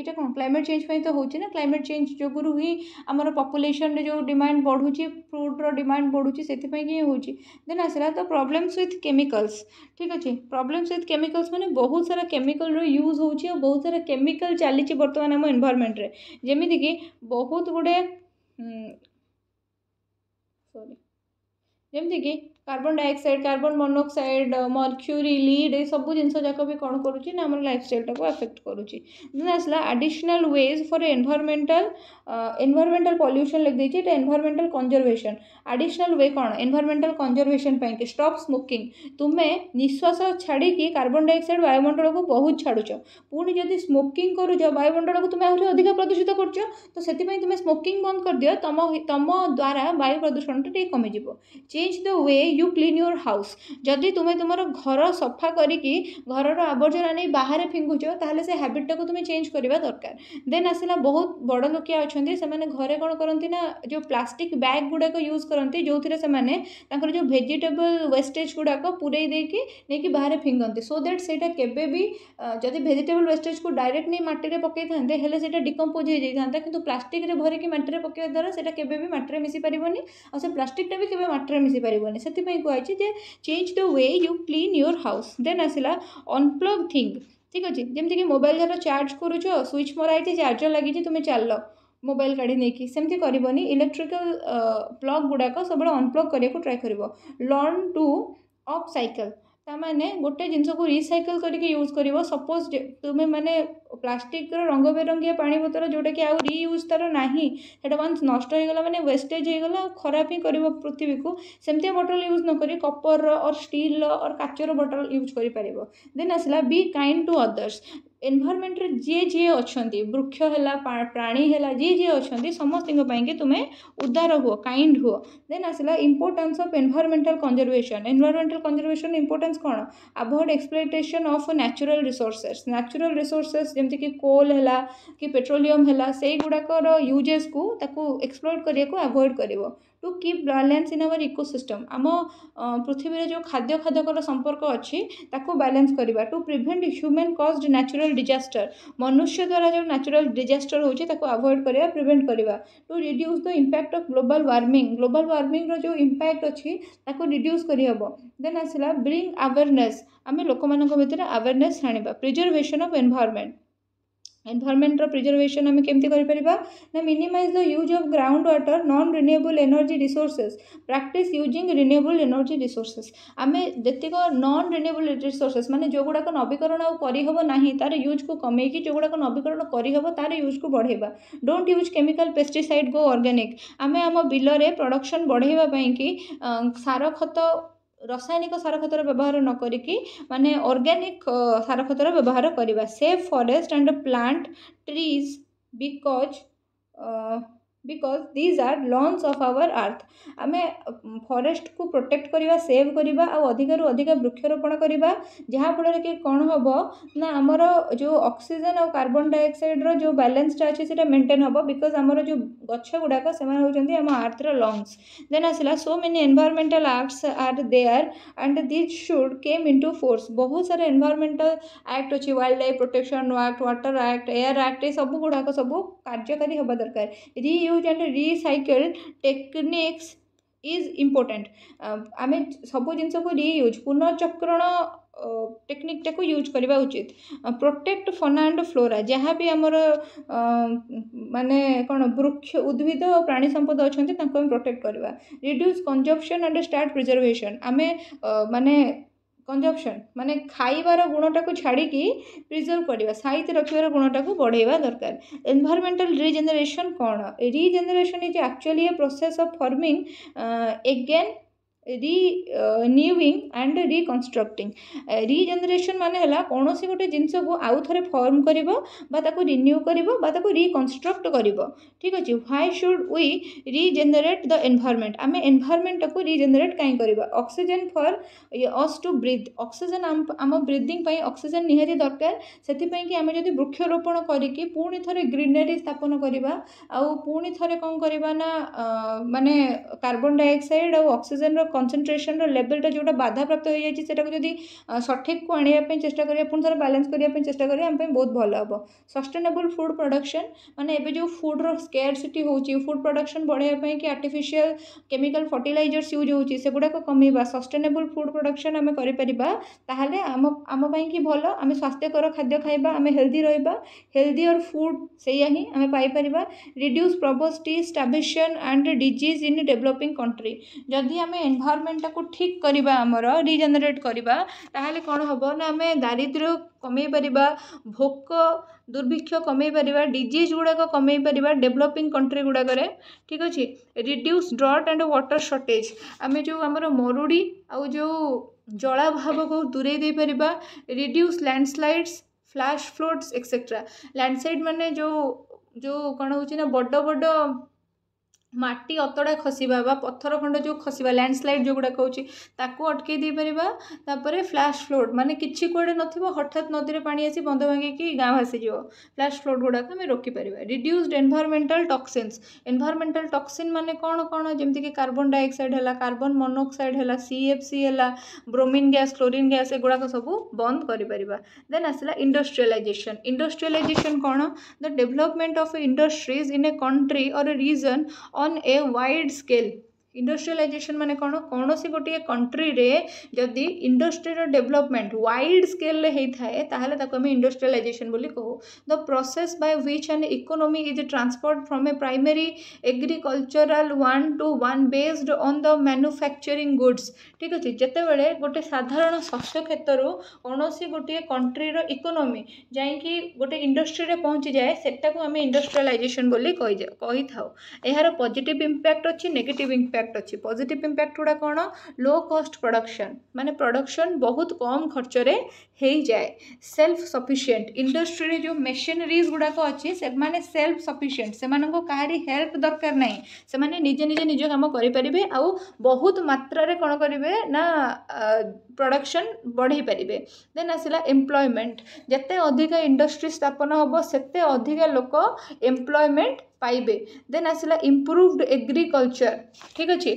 ଏଇଟା କ'ଣ କ୍ଲାଇମେଟ୍ ଚେଞ୍ଜ ପାଇଁ ତ ହେଉଛି ନା କ୍ଲାଇମେଟ୍ ଚେଞ୍ଜ ଯୋଗୁଁରୁ ହିଁ ଆମର ପପୁଲେସନ୍ରେ ଯେଉଁ ଡିମାଣ୍ଡ ବଢ଼ୁଛି ଫ୍ରୁଟ୍ର ଡିମାଣ୍ଡ ବଢ଼ୁଛି ସେଥିପାଇଁ ହିଁ ହେଉଛି ଦେନ୍ ଆସିଲା ତ ପ୍ରୋବ୍ଲେମ୍ସ ୱିଥ୍ କେମିକାଲ୍ସ ଠିକ୍ ଅଛି ପ୍ରୋବ୍ଲେମ୍ସ ୱିଥ୍ କେମିକାଲ୍ସ ମାନେ ବହୁତ ସାରା କେମିକାଲ୍ର ୟୁଜ୍ ହେଉଛି ଆଉ ବହୁତ ସାରା କେମିକାଲ୍ ଚାଲିଛି ବର୍ତ୍ତମାନ ଆମ ଏନ୍ଭାରମେଣ୍ଟରେ ଯେମିତିକି ବହୁତ ଗୁଡ଼େ सॉरी जमदगी carbon dioxide carbon monoxide mercury lead এসবু জিনিস যাক বি কোণ করুচি না আমার লাইফস্টাইলটাকে আফেক্ট করুচি দেন আসলা additional ways for environmental environmental pollution লিখিদেইছি এটা এনভারমেন্টাল কনজরভেশন আডিশনাল ওয়ে কোণ এনভারমেন্টাল কনজরভেশন পাই স্টপ স্মোকিং তুমি নিশ্বাস ছাড়িকি কার্বন ডাইঅক্সাইড বায়ুমণ্ডলকে বহুত ছাড়ুছ পুনি যদি স্মোকিং করুছ বায়ুমণ্ডলকে তুমি আহরি অধিক প্রদূষিত করছ তো সেপাই তুমি স্মোকিং বন্ধ করে দিও তম তম দ্বারা বায়ু প্রদূষণটা টিকে কমিযোগ change the way you clean your house जदि तुम्हें तुम घर सफा कर घर आवर्जना नहीं बाहर फिंगुच तेल से हैबिटा को तुम्हें चेंज करवा दरकार देन आसला बहुत बड़ लोकी अच्छा से घर कौन करती ना जो प्लास्टिक बैग गुड़ाक यूज करती जो थी से जो भेजिटेबल व्वेस्टेज गुड़ाक पुरे नहीं कि बाहर फिंगती सो दैट से जब भेजिटेबल वेस्टेज को डायरेक्ट नहीं मटीर पकई था डिकम्पोज हो जाता है कि प्लास्टिक भरिकी मटीर पकड़ा द्वारा से मटीर मिसी पार्टी और प्लास्टिकटा भी केवे में मिसी पार्बे से મેં કહું છે જે change the way you clean your house then ଆସିଲା ଅନପ୍ଲଗ୍ ଥିଙ୍ଗ ଠିକ୍ ଅଛି ଯେମିତିକି ମୋବାଇଲ୍ ଧର ଚାର୍ଜ କରୁଛ ସୁଇଚ୍ ମରା ହେଇଛି ଚାର୍ଜର ଲାଗିଛି ତୁମେ ଚାଲିଲ ମୋବାଇଲ୍ କାଢ଼ି ନେଇକି ସେମିତି କରିବନି ଇଲେକ୍ଟ୍ରିକାଲ୍ ପ୍ଲଗ୍ ଗୁଡ଼ାକ ସବୁବେଳେ ଅନପ୍ଲଗ୍ କରିବାକୁ ଟ୍ରାଏ କରିବ ଲର୍ଣ୍ଣ ଟୁ ଅଫ୍ ସାଇକେଲ୍ ତା'ମାନେ ଗୋଟେ ଜିନିଷକୁ ରିସାଇକଲ୍ କରିକି ୟୁଜ୍ କରିବ ସପୋଜ୍ ତୁମେମାନେ ପ୍ଲାଷ୍ଟିକ୍ର ରଙ୍ଗ ବେରଙ୍ଗିଆ ପାଣି ବୋତଲ ଯେଉଁଟାକି ଆଉ ରିୟୁଜ୍ ତା'ର ନାହିଁ ସେଇଟା ୱାନ୍ସ ନଷ୍ଟ ହେଇଗଲା ମାନେ ୱେଷ୍ଟେଜ୍ ହେଇଗଲା ଆଉ ଖରାପ ହିଁ କରିବ ପୃଥିବୀକୁ ସେମିତିଆ ବଟଲ୍ ୟୁଜ୍ ନକରି କପର୍ର ଅର୍ ଷ୍ଟିଲ୍ର ଅର୍ କାଚର ବଟଲ୍ ୟୁଜ୍ କରିପାରିବ ଦେନ୍ ଆସିଲା be kind to others environment जी जी अच्छा वृक्ष है प्राणी है जी जी अच्छा समस्ती तुम्हें उदार हुआ काइंड हुआ देन आसा importance of environmental conservation environmental conservation importance कौन avoid exploitation of natural resources natural resources जमीक कोल है कि पेट्रोलीयम है से गुड़ाक यूजेस को एक्सप्लोर करने को आभोड कर to keep balance in our ecosystem ଆମ ପୃଥିବୀରେ ଯେଉଁ ଖାଦ୍ୟ ଖାଦ୍ୟକର ସମ୍ପର୍କ ଅଛି ତାକୁ ବାଲାନ୍ସ କରିବା to prevent human caused natural disaster ମନୁଷ୍ୟ ଦ୍ୱାରା ଯେଉଁ ନ୍ୟାଚୁରାଲ୍ ଡିଜାଷ୍ଟର ହେଉଛି ତାକୁ ଆଭଏଡ଼୍ କରିବା ପ୍ରିଭେଣ୍ଟ କରିବା to reduce the impact of global warming global ୱାର୍ମିଂର ଯେଉଁ ଇମ୍ପାକ୍ଟ ଅଛି ତାକୁ ରିଡ୍ୟୁସ୍ କରିହେବ ଦେନ୍ ଆସିଲା ବ୍ରିଙ୍ଗ ଆୱେରନେସ୍ ଆମେ ଲୋକମାନଙ୍କ ଭିତରେ ଆୱେରନେସ୍ ଆଣିବା ପ୍ରିଜର୍ଭେସନ୍ ଅଫ୍ ଏନ୍ଭାରମେଣ୍ଟ ଏନ୍ଭାରମେଣ୍ଟର ପ୍ରିଜର୍ଭେସନ୍ ଆମେ କେମିତି କରିପାରିବା ନା minimise the use of ground water non renewable energy resources practice using renewable energy resources ଆମେ ଯେତିକ ନନ୍ ରିନ୍ୟୁଏବୁଲ୍ ରିସୋର୍ସେସ୍ ମାନେ ଯେଉଁଗୁଡ଼ାକ ନବୀକରଣ ଆଉ କରିହେବ ନାହିଁ ତା'ର ୟୁଜ୍କୁ କମେଇକି ଯେଉଁଗୁଡ଼ାକ ନବୀକରଣ କରିହେବ ତା'ର ୟୁଜ୍କୁ ବଢ଼େଇବା don't use chemical pesticide go organic ଆମେ ଆମ ବିଲରେ ପ୍ରଡ଼କ୍ସନ୍ ବଢ଼େଇବା ପାଇଁକି ସାର ଖତ ରାସାୟନିକ ସାର ଖତର ବ୍ୟବହାର ନ କରିକି ମାନେ ଅର୍ଗାନିକ୍ ସାର ଖତର ବ୍ୟବହାର କରିବା save forest and plant trees because because these are lungs of our earth आम फरेस्ट को प्रोटेक्ट करवा सेव करवा रू अधिक वृक्षरोपण करवा जहाँफल कि कौन हम ना आमर जो अक्सीजेन और कार्बन डाइअक्साइड्र जो बालान्सटा अच्छे से मेन्टेन हम बिकज आम जो गुड़ाक से आम आर्थर लंगस देन आसा so many environmental acts are there and these should came into force बहुत सारे एनभारमेंटाल आक्ट अच्छे wildlife protection act water act air act ये सब गुड़ाक सब कार्यकारी हाँ दरकार री reuse and recycle techniques is important ଆମେ ସବୁ ଜିନିଷକୁ ରିୟୁଜ୍ ପୁନଃଚକ୍ରଣ ଟେକ୍ନିକ୍ଟାକୁ ୟୁଜ୍ କରିବା ଉଚିତ ପ୍ରୋଟେକ୍ଟ ଫନା ଆଣ୍ଡ ଫ୍ଲୋରା ଯାହା ବି ଆମର ମାନେ କ'ଣ ବୃକ୍ଷ ଉଦ୍ଭିଦ ଓ ପ୍ରାଣୀ ସମ୍ପଦ ଅଛନ୍ତି ତାଙ୍କୁ ଆମେ ପ୍ରୋଟେକ୍ଟ କରିବା reduce consumption and start preservation ଆମେ ମାନେ କଞ୍ଜପସନ୍ ମାନେ ଖାଇବାର ଗୁଣଟାକୁ ଛାଡ଼ିକି ପ୍ରିଜର୍ଭ କରିବା ସାଇତି ରଖିବାର ଗୁଣଟାକୁ ବଢ଼େଇବା ଦରକାର ଏନ୍ଭାରମେଣ୍ଟାଲ ରିଜେନେରେସନ୍ କ'ଣ regeneration is actually a process of forming again renewing and reconstructing regeneration ମାନେ ହେଲା କୌଣସି ଗୋଟେ ଜିନିଷକୁ ଆଉ ଥରେ ଫର୍ମ କରିବ ବା ତାକୁ ରିନ୍ୟୁ କରିବ ବା ତାକୁ ରିକନଷ୍ଟ୍ରକ୍ଟ କରିବ ଠିକ୍ ଅଛି why should we regenerate the environment ଆମେ ଏନ୍ଭାରମେଣ୍ଟଟାକୁ ରିଜେନେରେଟ୍ କାହିଁ କରିବା oxygen for us to breathe oxygen ଆମ ବ୍ରିଦିଂ ପାଇଁ ଅକ୍ସିଜେନ୍ ନିହାତି ଦରକାର ସେଥିପାଇଁ କି ଆମେ ଯଦି ବୃକ୍ଷରୋପଣ କରିକି ପୁଣି ଥରେ ଗ୍ରିନେରୀ ସ୍ଥାପନ କରିବା ଆଉ ପୁଣି ଥରେ କ'ଣ କରିବା ନା ମାନେ କାର୍ବନ୍ ଡାଇଅକ୍ସାଇଡ଼ ଆଉ ଅକ୍ସିଜେନ୍ର कनसनट्रेसन रेवलटा जो बाधाप्राप्त हो जाएगी जब सठिक को आने चेस्टा कर पुणा बालान्स करने चेस्ट करें बहुत भल हम सस्टेनेबल फुड प्रडक्शन मैंने जो फुड्र स्केट हो फुड प्रडक्शन बढ़ावापी कि आर्टिफिशियल केमिकाल फर्टिलइजर्स यूज होगुड़ाक कम सस्टेनेबल फुड प्रडक्शन आम आमपाई कि भल आम स्वास्थ्यकर खाद्य खाइबा आम हेल्दी रहा हेल्दी और फुड से आम पाइपर reduce poverty starvation and disease in developing country जदि आम एनभा ଏନ୍ଭାଇରମେଣ୍ଟଟାକୁ ଠିକ୍ କରିବା ଆମର ରିଜେନେରେଟ୍ କରିବା ତା'ହେଲେ କ'ଣ ହେବ ନା ଆମେ ଦାରିଦ୍ର୍ୟ କମାଇ ପାରିବା ଭୋକ ଦୁର୍ଭିକ୍ଷ କମାଇ ପାରିବା ଡିଜିଜ୍ ଗୁଡ଼ାକ କମାଇ ପାରିବା ଡେଭଲପିଂ କଣ୍ଟ୍ରି ଗୁଡ଼ାକରେ ଠିକ୍ ଅଛି reduce drought and water shortage ଆମେ ଯେଉଁ ଆମର ମରୁଡ଼ି ଆଉ ଯେଉଁ ଜଳାଭାବକୁ ଦୂରେଇ ଦେଇପାରିବା reduce landslides flash floods etcetera landslide ମାନେ ଯେଉଁ ଯେଉଁ କ'ଣ ହେଉଛି ନା ବଡ଼ ବଡ଼ ମାଟି ଅତଡ଼ା ଖସିବା ବା ପଥର ଖଣ୍ଡ ଯେଉଁ ଖସିବା ଲ୍ୟାଣ୍ଡସ୍ଲାଇଡ଼୍ ଯେଉଁଗୁଡ଼ାକ ହେଉଛି ତାକୁ ଅଟକାଇ ଦେଇପାରିବା ତା'ପରେ ଫ୍ଲାସ୍ ଫ୍ଲଡ଼୍ ମାନେ କିଛି କୁଆଡ଼େ ନଥିବ ହଠାତ୍ ନଦୀରେ ପାଣି ଆସି ବନ୍ଧ ଭାଙ୍ଗିକି ଗାଁ ଭାସିଯିବ ଫ୍ଲାସ୍ ଫ୍ଲଡ଼୍ ଗୁଡ଼ାକ ଆମେ ରୋକିପାରିବା reduced environmental toxins environmental toxin ମାନେ କ'ଣ କ'ଣ ଯେମିତିକି କାର୍ବନ୍ ଡାଇଅକ୍ସାଇଡ଼୍ ହେଲା କାର୍ବନ୍ ମନୋକ୍ସାଇଡ଼୍ ହେଲା ସି ଏଫ୍ ସି ହେଲା ବ୍ରୋମିନ୍ ଗ୍ୟାସ୍ କ୍ଲୋରିନ୍ ଗ୍ୟାସ୍ ଏଗୁଡ଼ାକ ସବୁ ବନ୍ଦ କରିପାରିବା ଦେନ୍ ଆସିଲା ଇଣ୍ଡଷ୍ଟ୍ରିଆଲାଇଜେସନ୍ ଇଣ୍ଡଷ୍ଟ୍ରିଆଲାଇଜେସନ୍ କ'ଣ the development of industries in a country or a region on a wide scale industrialisation ମାନେ କ'ଣ କୌଣସି ଗୋଟିଏ କଣ୍ଟ୍ରିରେ ଯଦି ଇଣ୍ଡଷ୍ଟ୍ରିର ଡେଭଲପମେଣ୍ଟ ୱାଇଡ଼ ସ୍କେଲରେ ହେଇଥାଏ ତାହେଲେ ତାକୁ ଆମେ ଇଣ୍ଡଷ୍ଟ୍ରିଆଲାଇଜେସନ୍ ବୋଲି କହୁ the process by which and economy is transport from a primary agricultural one to one based on the manufacturing goods ଠିକ୍ ଅଛି ଯେତେବେଳେ ଗୋଟେ ସାଧାରଣ ଶସ୍ୟ କ୍ଷେତରୁ କୌଣସି ଗୋଟିଏ କଣ୍ଟ୍ରିର ଇକୋନୋମି ଯାଇକି ଗୋଟେ ଇଣ୍ଡଷ୍ଟ୍ରିରେ ପହଞ୍ଚିଯାଏ ସେଟାକୁ ଆମେ ଇଣ୍ଡଷ୍ଟ୍ରିଆଲାଇଜେସନ୍ ବୋଲି କହିଥାଉ ଏହାର ପଜିଟିଭ୍ ଇମ୍ପ୍ୟାକ୍ଟ ଅଛି ନେଗେଟିଭ୍ ଇମ୍ପ୍ୟାକ୍ଟ ଇମ୍ପ୍ୟାକ୍ଟ ଅଛି ପଜିଟିଭ୍ ଇମ୍ପ୍ୟାକ୍ଟ ଗୁଡ଼ା କ'ଣ ଲୋ କଷ୍ଟ ପ୍ରଡ଼କ୍ସନ୍ ମାନେ ପ୍ରଡ଼କ୍ସନ୍ ବହୁତ କମ୍ ଖର୍ଚ୍ଚରେ ହେଇଯାଏ ସେଲ୍ଫ ସଫିସିଏଣ୍ଟ ଇଣ୍ଡଷ୍ଟ୍ରିରେ ଯେଉଁ ମେସିନାରିଜ୍ ଗୁଡ଼ାକ ଅଛି ସେମାନେ ସେଲ୍ଫ ସଫିସିଏଣ୍ଟ ସେମାନଙ୍କୁ କାହାରି ହେଲ୍ପ ଦରକାର ନାହିଁ ସେମାନେ ନିଜେ ନିଜେ ନିଜ କାମ କରିପାରିବେ ଆଉ ବହୁତ ମାତ୍ରାରେ କ'ଣ କରିବେ ନା ପ୍ରଡ଼କ୍ସନ୍ ବଢ଼େଇ ପାରିବେ ଦେନ୍ ଆସିଲା ଏମ୍ପ୍ଲୟମେଣ୍ଟ ଯେତେ ଅଧିକା ଇଣ୍ଡଷ୍ଟ୍ରି ସ୍ଥାପନ ହେବ ସେତେ ଅଧିକା ଲୋକ ଏମ୍ପ୍ଲୟମେଣ୍ଟ पाइबे देन आसला इम्प्रुवड एग्रिकलचर ठीक अच्छे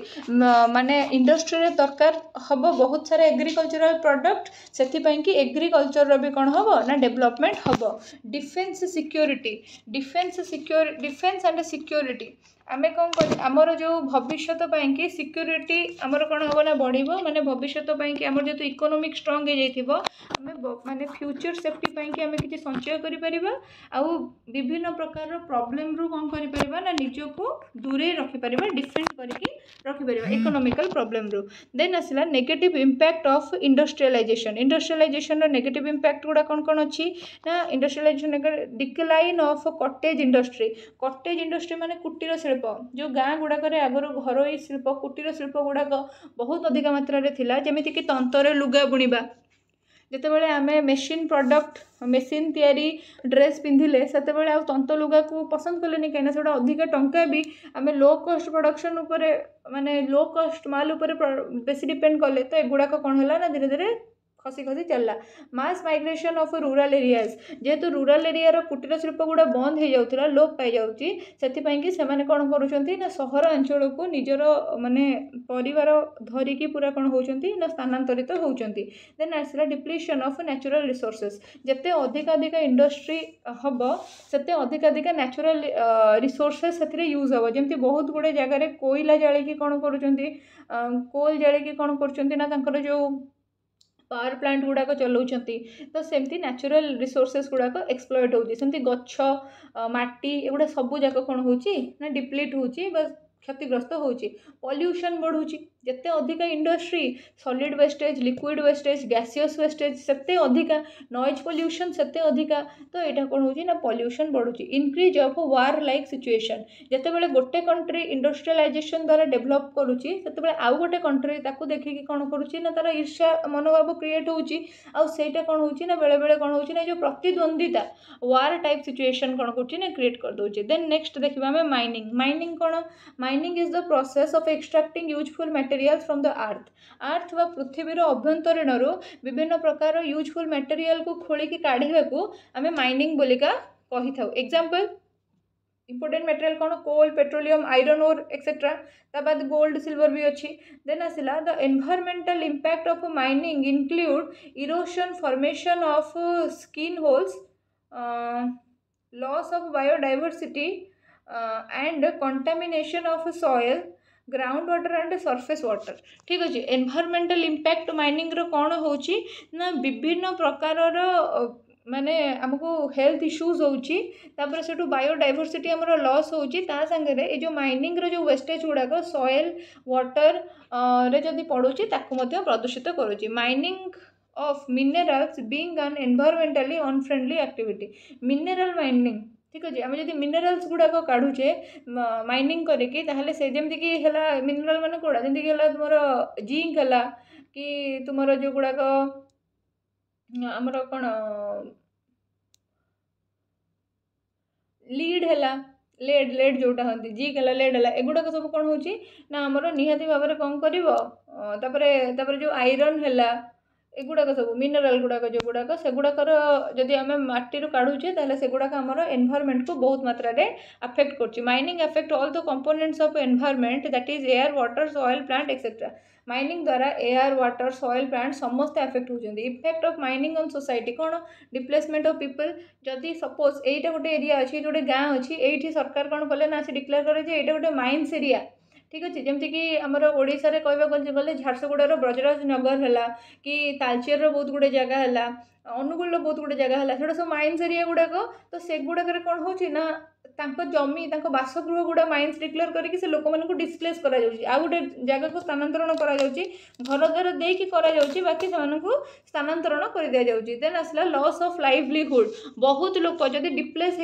माने इंडस्ट्री रे दरकार हम बहुत सारा एग्रिकलचराल प्रडक्ट से कि एग्रिकलचर भी कौन हम ना डेवलपमेंट हम defence security defence security defence and security ଆମେ କ'ଣ କରି ଆମର ଯେଉଁ ଭବିଷ୍ୟତ ପାଇଁକି ସିକ୍ୟୁରିଟି ଆମର କ'ଣ ହେବ ନା ବଢ଼ିବ ମାନେ ଭବିଷ୍ୟତ ପାଇଁକି ଆମର ଯେହେତୁ ଇକୋନୋମିକ୍ ଷ୍ଟ୍ରଙ୍ଗ ହେଇଯାଇଥିବ ଆମେ ମାନେ ଫ୍ୟୁଚର୍ ସେଫ୍ଟି ପାଇଁକି ଆମେ କିଛି ସଞ୍ଚୟ କରିପାରିବା ଆଉ ବିଭିନ୍ନ ପ୍ରକାରର ପ୍ରୋବ୍ଲେମ୍ରୁ କ'ଣ କରିପାରିବା ନା ନିଜକୁ ଦୂରେଇ ରଖିପାରିବା ଡିଫେଣ୍ଡ କରିକି ରଖିପାରିବା ଇକୋନୋମିକାଲ୍ ପ୍ରୋବ୍ଲେମ୍ରୁ ଦେନ୍ ଆସିଲା ନେଗେଟିଭ୍ ଇମ୍ପ୍ୟାକ୍ଟ ଅଫ୍ ଇଣ୍ଡଷ୍ଟ୍ରିଆଲାଇଜେସନ୍ ଇଣ୍ଡଷ୍ଟ୍ରିଆଲାଇଜେସନ୍ର ନେଗେଟିଭ୍ ଇମ୍ପ୍ୟାକ୍ଟ ଗୁଡ଼ା କ'ଣ କ'ଣ ଅଛି ନା industrialisation decline of cottage industry cottage industry ମାନେ କୁଟୀର ଶିଳ୍ପ ଶିଳ୍ପ ଯେଉଁ ଗାଁ ଗୁଡ଼ାକରେ ଆଗରୁ ଘରୋଇ ଶିଳ୍ପ କୁଟୀର ଶିଳ୍ପ ଗୁଡ଼ାକ ବହୁତ ଅଧିକା ମାତ୍ରାରେ ଥିଲା ଯେମିତିକି ତନ୍ତରେ ଲୁଗା ବୁଣିବା ଯେତେବେଳେ ଆମେ ମେସିନ୍ ପ୍ରଡ଼କ୍ଟ ମେସିନ୍ ତିଆରି ଡ୍ରେସ୍ ପିନ୍ଧିଲେ ସେତେବେଳେ ଆଉ ତନ୍ତ ଲୁଗାକୁ ପସନ୍ଦ କଲେନି କାହିଁକିନା ସେଗୁଡ଼ା ଅଧିକା ଟଙ୍କା ବି ଆମେ ଲୋ କଷ୍ଟ ପ୍ରଡ଼କ୍ସନ୍ ଉପରେ ମାନେ ଲୋ କଷ୍ଟ ମାଲ୍ ଉପରେ ବେଶୀ ଡିପେଣ୍ଡ କଲେ ତ ଏଗୁଡ଼ାକ କ'ଣ ହେଲା ନା ଧୀରେ ଧୀରେ खसी खसी चलला mass migration of rural areas जेहेतु तो रूराल एरिया कुटीर शिल्प गुड़ा बंद हो जाऊला लोप पाई से कौन करहर अंचल को निजर मानने पर धरिकी पूरा कौन होना स्थानातरित तो होती आसा डिप्लीसन अफ न्याचुराल रिसोर्सेस जिते अधिकाधिक इंडस्ट्री हम से अधिकाधिक न्याचुराल रिसोर्सेस से यूज हे जमी बहुत गुड़े जगह कोईला जाड़ी कौन करोल जाड़ी कौन करना जो ପାୱାର ପ୍ଲାଣ୍ଟ ଗୁଡ଼ାକ ଚଲାଉଛନ୍ତି ତ ସେମିତି ନ୍ୟାଚୁରାଲ୍ ରିସୋର୍ସେସ୍ ଗୁଡ଼ାକ ଏକ୍ସପ୍ଲୋଏଟ୍ ହେଉଛି ସେମିତି ଗଛ ମାଟି ଏଗୁଡ଼ା ସବୁଯାକ କ'ଣ ହେଉଛି ନା ଡିପ୍ଲିଟ୍ ହେଉଛି ବା କ୍ଷତିଗ୍ରସ୍ତ ହେଉଛି ପଲ୍ୟୁସନ୍ ବଢ଼ୁଛି ଯେତେ ଅଧିକା industry solid wastage liquid wastage gaseous wastage ସେତେ ଅଧିକା ନଏଜ୍ ପଲ୍ୟୁସନ୍ ସେତେ ଅଧିକା ତ ଏଇଟା କ'ଣ ହେଉଛି ନା ପଲ୍ୟୁସନ୍ ବଢ଼ୁଛି increase of war like situation ଯେତେବେଳେ ଗୋଟେ କଣ୍ଟ୍ରି ଇଣ୍ଡଷ୍ଟ୍ରିଆଲାଇଜେସନ୍ ଦ୍ୱାରା ଡେଭଲପ୍ କରୁଛି ସେତେବେଳେ ଆଉ ଗୋଟେ କଣ୍ଟ୍ରି ତାକୁ ଦେଖିକି କ'ଣ କରୁଛି ନା ତା'ର ଈର୍ଷା ମନୋଭାବ କ୍ରିଏଟ୍ ହେଉଛି ଆଉ ସେଇଟା କ'ଣ ହେଉଛି ନା ବେଳେବେଳେ କ'ଣ ହେଉଛି ନା ଯେଉଁ ପ୍ରତିଦ୍ୱନ୍ଦ୍ୱିତା ୱାର୍ ଟାଇପ୍ ସିଚୁଏସନ୍ କ'ଣ କରୁଛି ନା କ୍ରିଏଟ୍ କରିଦେଉଛି ଦେନ୍ ନେକ୍ସଟ ଦେଖିବା ଆମେ ମାଇନିଂ ମାଇନିଂ କ'ଣ mining is the process of extracting useful material materials from the earth earth ବା ପୃଥିବୀର ଅଭ୍ୟନ୍ତରୀଣରୁ ବିଭିନ୍ନ ପ୍ରକାର ୟୁଜଫୁଲ୍ ମ୍ୟାଟେରିଆଲ୍କୁ ଖୋଳିକି କାଢ଼ିବାକୁ ଆମେ ମାଇନିଂ ବୋଲିକା କହିଥାଉ ଏକ୍ଜାମ୍ପଲ୍ ଇମ୍ପୋର୍ଟାଣ୍ଟ ମ୍ୟାଟେରିଆଲ୍ କ'ଣ coal petroleum iron ore etcetera ତା ବାଦ ଗୋଲ୍ଡ ସିଲ୍ଭର୍ ବି ଅଛି ଦେନ୍ ଆସିଲା the environmental impact of mining include erosion formation of sinkholes loss of biodiversity and contamination of soil ground water and surface water ଠିକ୍ ଅଛି environmental impact ମାଇନିଂର କ'ଣ ହେଉଛି ନା ବିଭିନ୍ନ ପ୍ରକାରର ମାନେ ଆମକୁ ହେଲ୍ଥ ଇସ୍ୟୁଜ୍ ହେଉଛି ତାପରେ ସେଠୁ ବାୟୋଡାଇଭର୍ସିଟି ଆମର ଲସ୍ ହେଉଛି ତା ସାଙ୍ଗରେ ଏ ଯେଉଁ ମାଇନିଂର ଯେଉଁ ୱେଷ୍ଟେଜ୍ ଗୁଡ଼ାକ ସଏଲ୍ ୱାଟର୍ରେ ଯଦି ପଡ଼ୁଛି ତାକୁ ମଧ୍ୟ ପ୍ରଦୂଷିତ କରୁଛି mining of minerals being an environmentally unfriendly activity mineral mining ঠিক ଅଛି ଆମେ ଯଦି ମିନେରାଲ୍ସ ଗୁଡ଼ାକ କାଢ଼ୁଛେ ମାଇନିଂ କରିକି ତାହେଲେ ସେ ଯେମିତିକି ହେଲା ମିନେରାଲ୍ ମାନେ କେଉଁଟା ଯେମିତିକି ହେଲା ତୁମର ଜିଙ୍କ ହେଲା କି ତୁମର ଯେଉଁଗୁଡ଼ାକ ଆମର କ'ଣ লিড হেলা লেড লেড ଯେଉଁଟା ହୁଅନ୍ତି ଜିକ୍ ହେଲା ଲେଡ୍ ହେଲା ଏଗୁଡ଼ାକ ସବୁ କ'ଣ ହେଉଛି ନା ଆମର ନିହାତି ଭାବରେ କ'ଣ କରିବ ତାପରେ ତାପରେ ଯେଉଁ ଆଇରନ୍ ହେଲା ଏଗୁଡ଼ାକ ସବୁ ମିନେରାଲ୍ ଗୁଡ଼ାକ ଯେଉଁଗୁଡ଼ାକ ସେଗୁଡ଼ାକର ଯଦି ଆମେ ମାଟିରୁ କାଢ଼ୁଛେ ତାହେଲେ ସେଗୁଡ଼ାକ ଆମର ଏନ୍ଭାୟରମେଣ୍ଟକୁ ବହୁତ ମାତ୍ରାରେ ଆଫେକ୍ଟ କରୁଛି mining affect all the components of environment that is air water soil plant etcetera mining ଦ୍ୱାରା ଏୟାର ୱାଟର ସଏଲ୍ ପ୍ଲାଣ୍ଟ ସମସ୍ତେ ଆଫେକ୍ଟ ହେଉଛନ୍ତି effect of mining on society କ'ଣ ଡିପ୍ଲେସମେଣ୍ଟ ଅଫ୍ ପିପଲ୍ ଯଦି ସପୋଜ୍ ଏଇଟା ଗୋଟେ ଏରିଆ ଅଛି ଏଇଟା ଗୋଟେ ଗାଁ ଅଛି ଏଇଠି ସରକାର କ'ଣ କଲେ ନା ସେ ଡିକ୍ଲେୟାର କଲେ ଯେ ଏଇଟା ଗୋଟେ ମାଇନ୍ସ ଏରିଆ ଠିକ୍ ଅଛି ଯେମିତିକି ଆମର ଓଡ଼ିଶାରେ କହିବାକୁ ଗଲେ ଝାରସୁଗୁଡ଼ାର ବ୍ରଜରାଜ ନଗର ହେଲା କି ତାଳଚେରର ବହୁତ ଗୁଡ଼ିଏ ଜାଗା ହେଲା ଅନୁଗୁଳର ବହୁତ ଗୁଡ଼ିଏ ଜାଗା ହେଲା ସେଗୁଡ଼ା ସବୁ ମାଇନ୍ସ ଏରିଆ ଗୁଡ଼ାକ ତ ସେଗୁଡ଼ାକରେ କ'ଣ ହେଉଛି ନା जमी बासगृह गुड़ा माइन्स डिक्लेयर करके लोक मैं डिस्प्लेस कर जगह को स्थानातरण करदर दे कि बाकी स्थानातरण कर दि जाऊँच देन आसला लस अफ लाइवलीहुड बहुत लोग जब डिप्लेस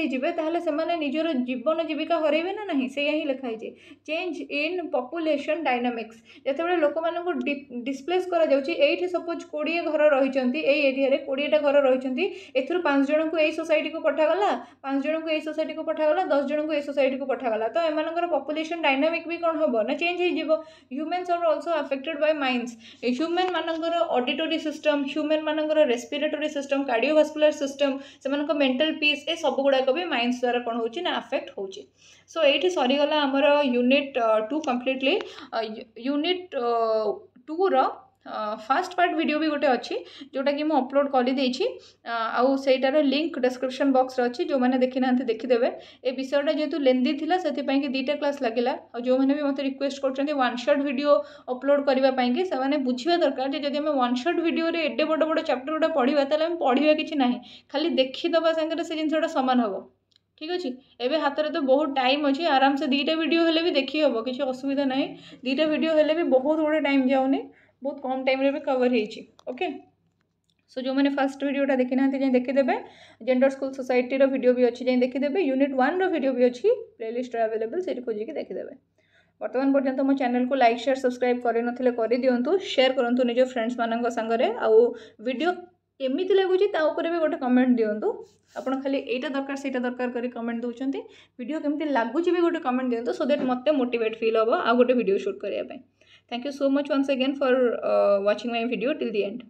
होने निजर जीवन जीविका हरेबे ना ना से ही लिखाई है चेंज इन पपुलेसन डायनामिक्स जोबाँग लोक मूँ डिस्प्लेस कर सपोज कोड़े घर रही एरिया कोड़ेटा घर रही पाँच जन को यही को पठागला पाँच जन को यही को पठागला ନା ଦଶ ଜଣଙ୍କୁ ଏ ସୋସାଇଟିକୁ ପଠାଗଲା ତ ଏମାନଙ୍କର ପପୁଲେସନ୍ ଡାଇନାମିକ୍ ବି କ'ଣ ହେବ ନା ଚେଞ୍ଜ ହେଇଯିବ humans are also affected by mines human ମାନଙ୍କର ଅଡିଟୋରୀ ସିଷ୍ଟମ୍ ହ୍ୟୁମାନ୍ ମାନଙ୍କର ରେସ୍ପିରେଟୋରୀ ସିଷ୍ଟମ୍ କାର୍ଡ଼ିଓଭାସ୍କୁଲାର ସିଷ୍ଟମ୍ ସେମାନଙ୍କ ମେଣ୍ଟାଲ ପିସ୍ ଏ ସବୁ ଗୁଡ଼ାକ ବି ମାଇଣ୍ଡସ୍ ଦ୍ୱାରା କ'ଣ ହେଉଛି ନା ଆଫେକ୍ଟ ହେଉଛି ସୋ ଏଇଠି ସରିଗଲା ଆମର ୟୁନିଟ୍ ଟୁ କମ୍ପ୍ଲିଟଲି ୟୁନିଟ୍ ଟୁର ফার্স্ট পার্ট ভিডিও বি গোটে অছি যেটা কি মু অপলোড করে দিয়েছি আউ সেইটার লিংক ডেসক্রিপশন বক্সরে অছি যে মানে দেখি না দেখিদেবে এ বিষয়টা যেহেতু লেন্দি লা সেপাই কি দুইটা ক্লাস লাগিলা আউ যে মানে মতো রিকোয়েস্ট করছেন ওয়ান শর্ট ভিডিও অপলোড করা কি সে বুঝবা দরকার যে যদি আমি ওয়ান শর্ট ভিডিওরে এডে বড় বড় চ্যাপ্টর গুড়া পড়া তাহলে আমি পড়া কিছু না খালি দেখিদেবা সাথে সে জিনিসটা সমান হব ঠিক ଅଛି ଏବେ ହାତରେ ତ ବହୁତ ଟାଇମ୍ ଅଛି ଆରାମସେ ଦୁଇଟା ଭିଡ଼ିଓ ହେଲେ ବି ଦେଖିହେବ କିଛି ଅସୁବିଧା ନାହିଁ ଦୁଇଟା ଭିଡ଼ିଓ ହେଲେ ବି ବହୁତ ଗୁଡ଼ିଏ ଟାଇମ୍ ଯାଉନି ବହୁତ କମ୍ ଟାଇମ୍ରେ ବି କଭର୍ ହେଇଛି ଓକେ ସୋ ଯେଉଁମାନେ ଫାର୍ଷ୍ଟ ଭିଡ଼ିଓଟା ଦେଖିନାହାନ୍ତି ଯାଇ ଦେଖିଦେବେ ଜେଣ୍ଡର ସ୍କୁଲ ସୋସାଇଟିର ଭିଡ଼ିଓ ବି ଅଛି ଯାଇ ଦେଖିଦେବେ ୟୁନିଟ୍ ୱାନ୍ର ଭିଡ଼ିଓ ବି ଅଛି ପ୍ଲେଲିଷ୍ଟରେ ଆଭେଲେବଲ୍ ସେଇଠି ଖୋଜିକି ଦେଖିଦେବେ ବର୍ତ୍ତମାନ ପର୍ଯ୍ୟନ୍ତ ମୋ ଚ୍ୟାନେଲକୁ ଲାଇକ୍ ସେୟାର ସବସ୍କ୍ରାଇବ୍ କରିନଥିଲେ କରିଦିଅନ୍ତୁ ସେୟାର କରନ୍ତୁ ନିଜ ଫ୍ରେଣ୍ଡସ୍ମାନଙ୍କ ସାଙ୍ଗରେ ଆଉ ଭିଡ଼ିଓ କେମିତି ଲାଗୁଛି ତା ଉପରେ ବି ଗୋଟେ କମେଣ୍ଟ ଦିଅନ୍ତୁ ଆପଣ ଖାଲି ଏଇଟା ଦରକାର ସେଇଟା ଦରକାର କରି କମେଣ୍ଟ ଦେଉଛନ୍ତି ଭିଡ଼ିଓ କେମିତି ଲାଗୁଛି ବି ଗୋଟେ କମେଣ୍ଟ ଦିଅନ୍ତୁ ସୋ ଦ୍ୟାଟ୍ ମୋତେ ମୋଟିଭେଟ୍ ଫିଲ୍ ହେବ ଆଉ ଗୋଟେ ଭିଡ଼ିଓ ସୁଟ୍ କରିବା ପାଇଁ Thank you so much once again for uh, watching my video till the end.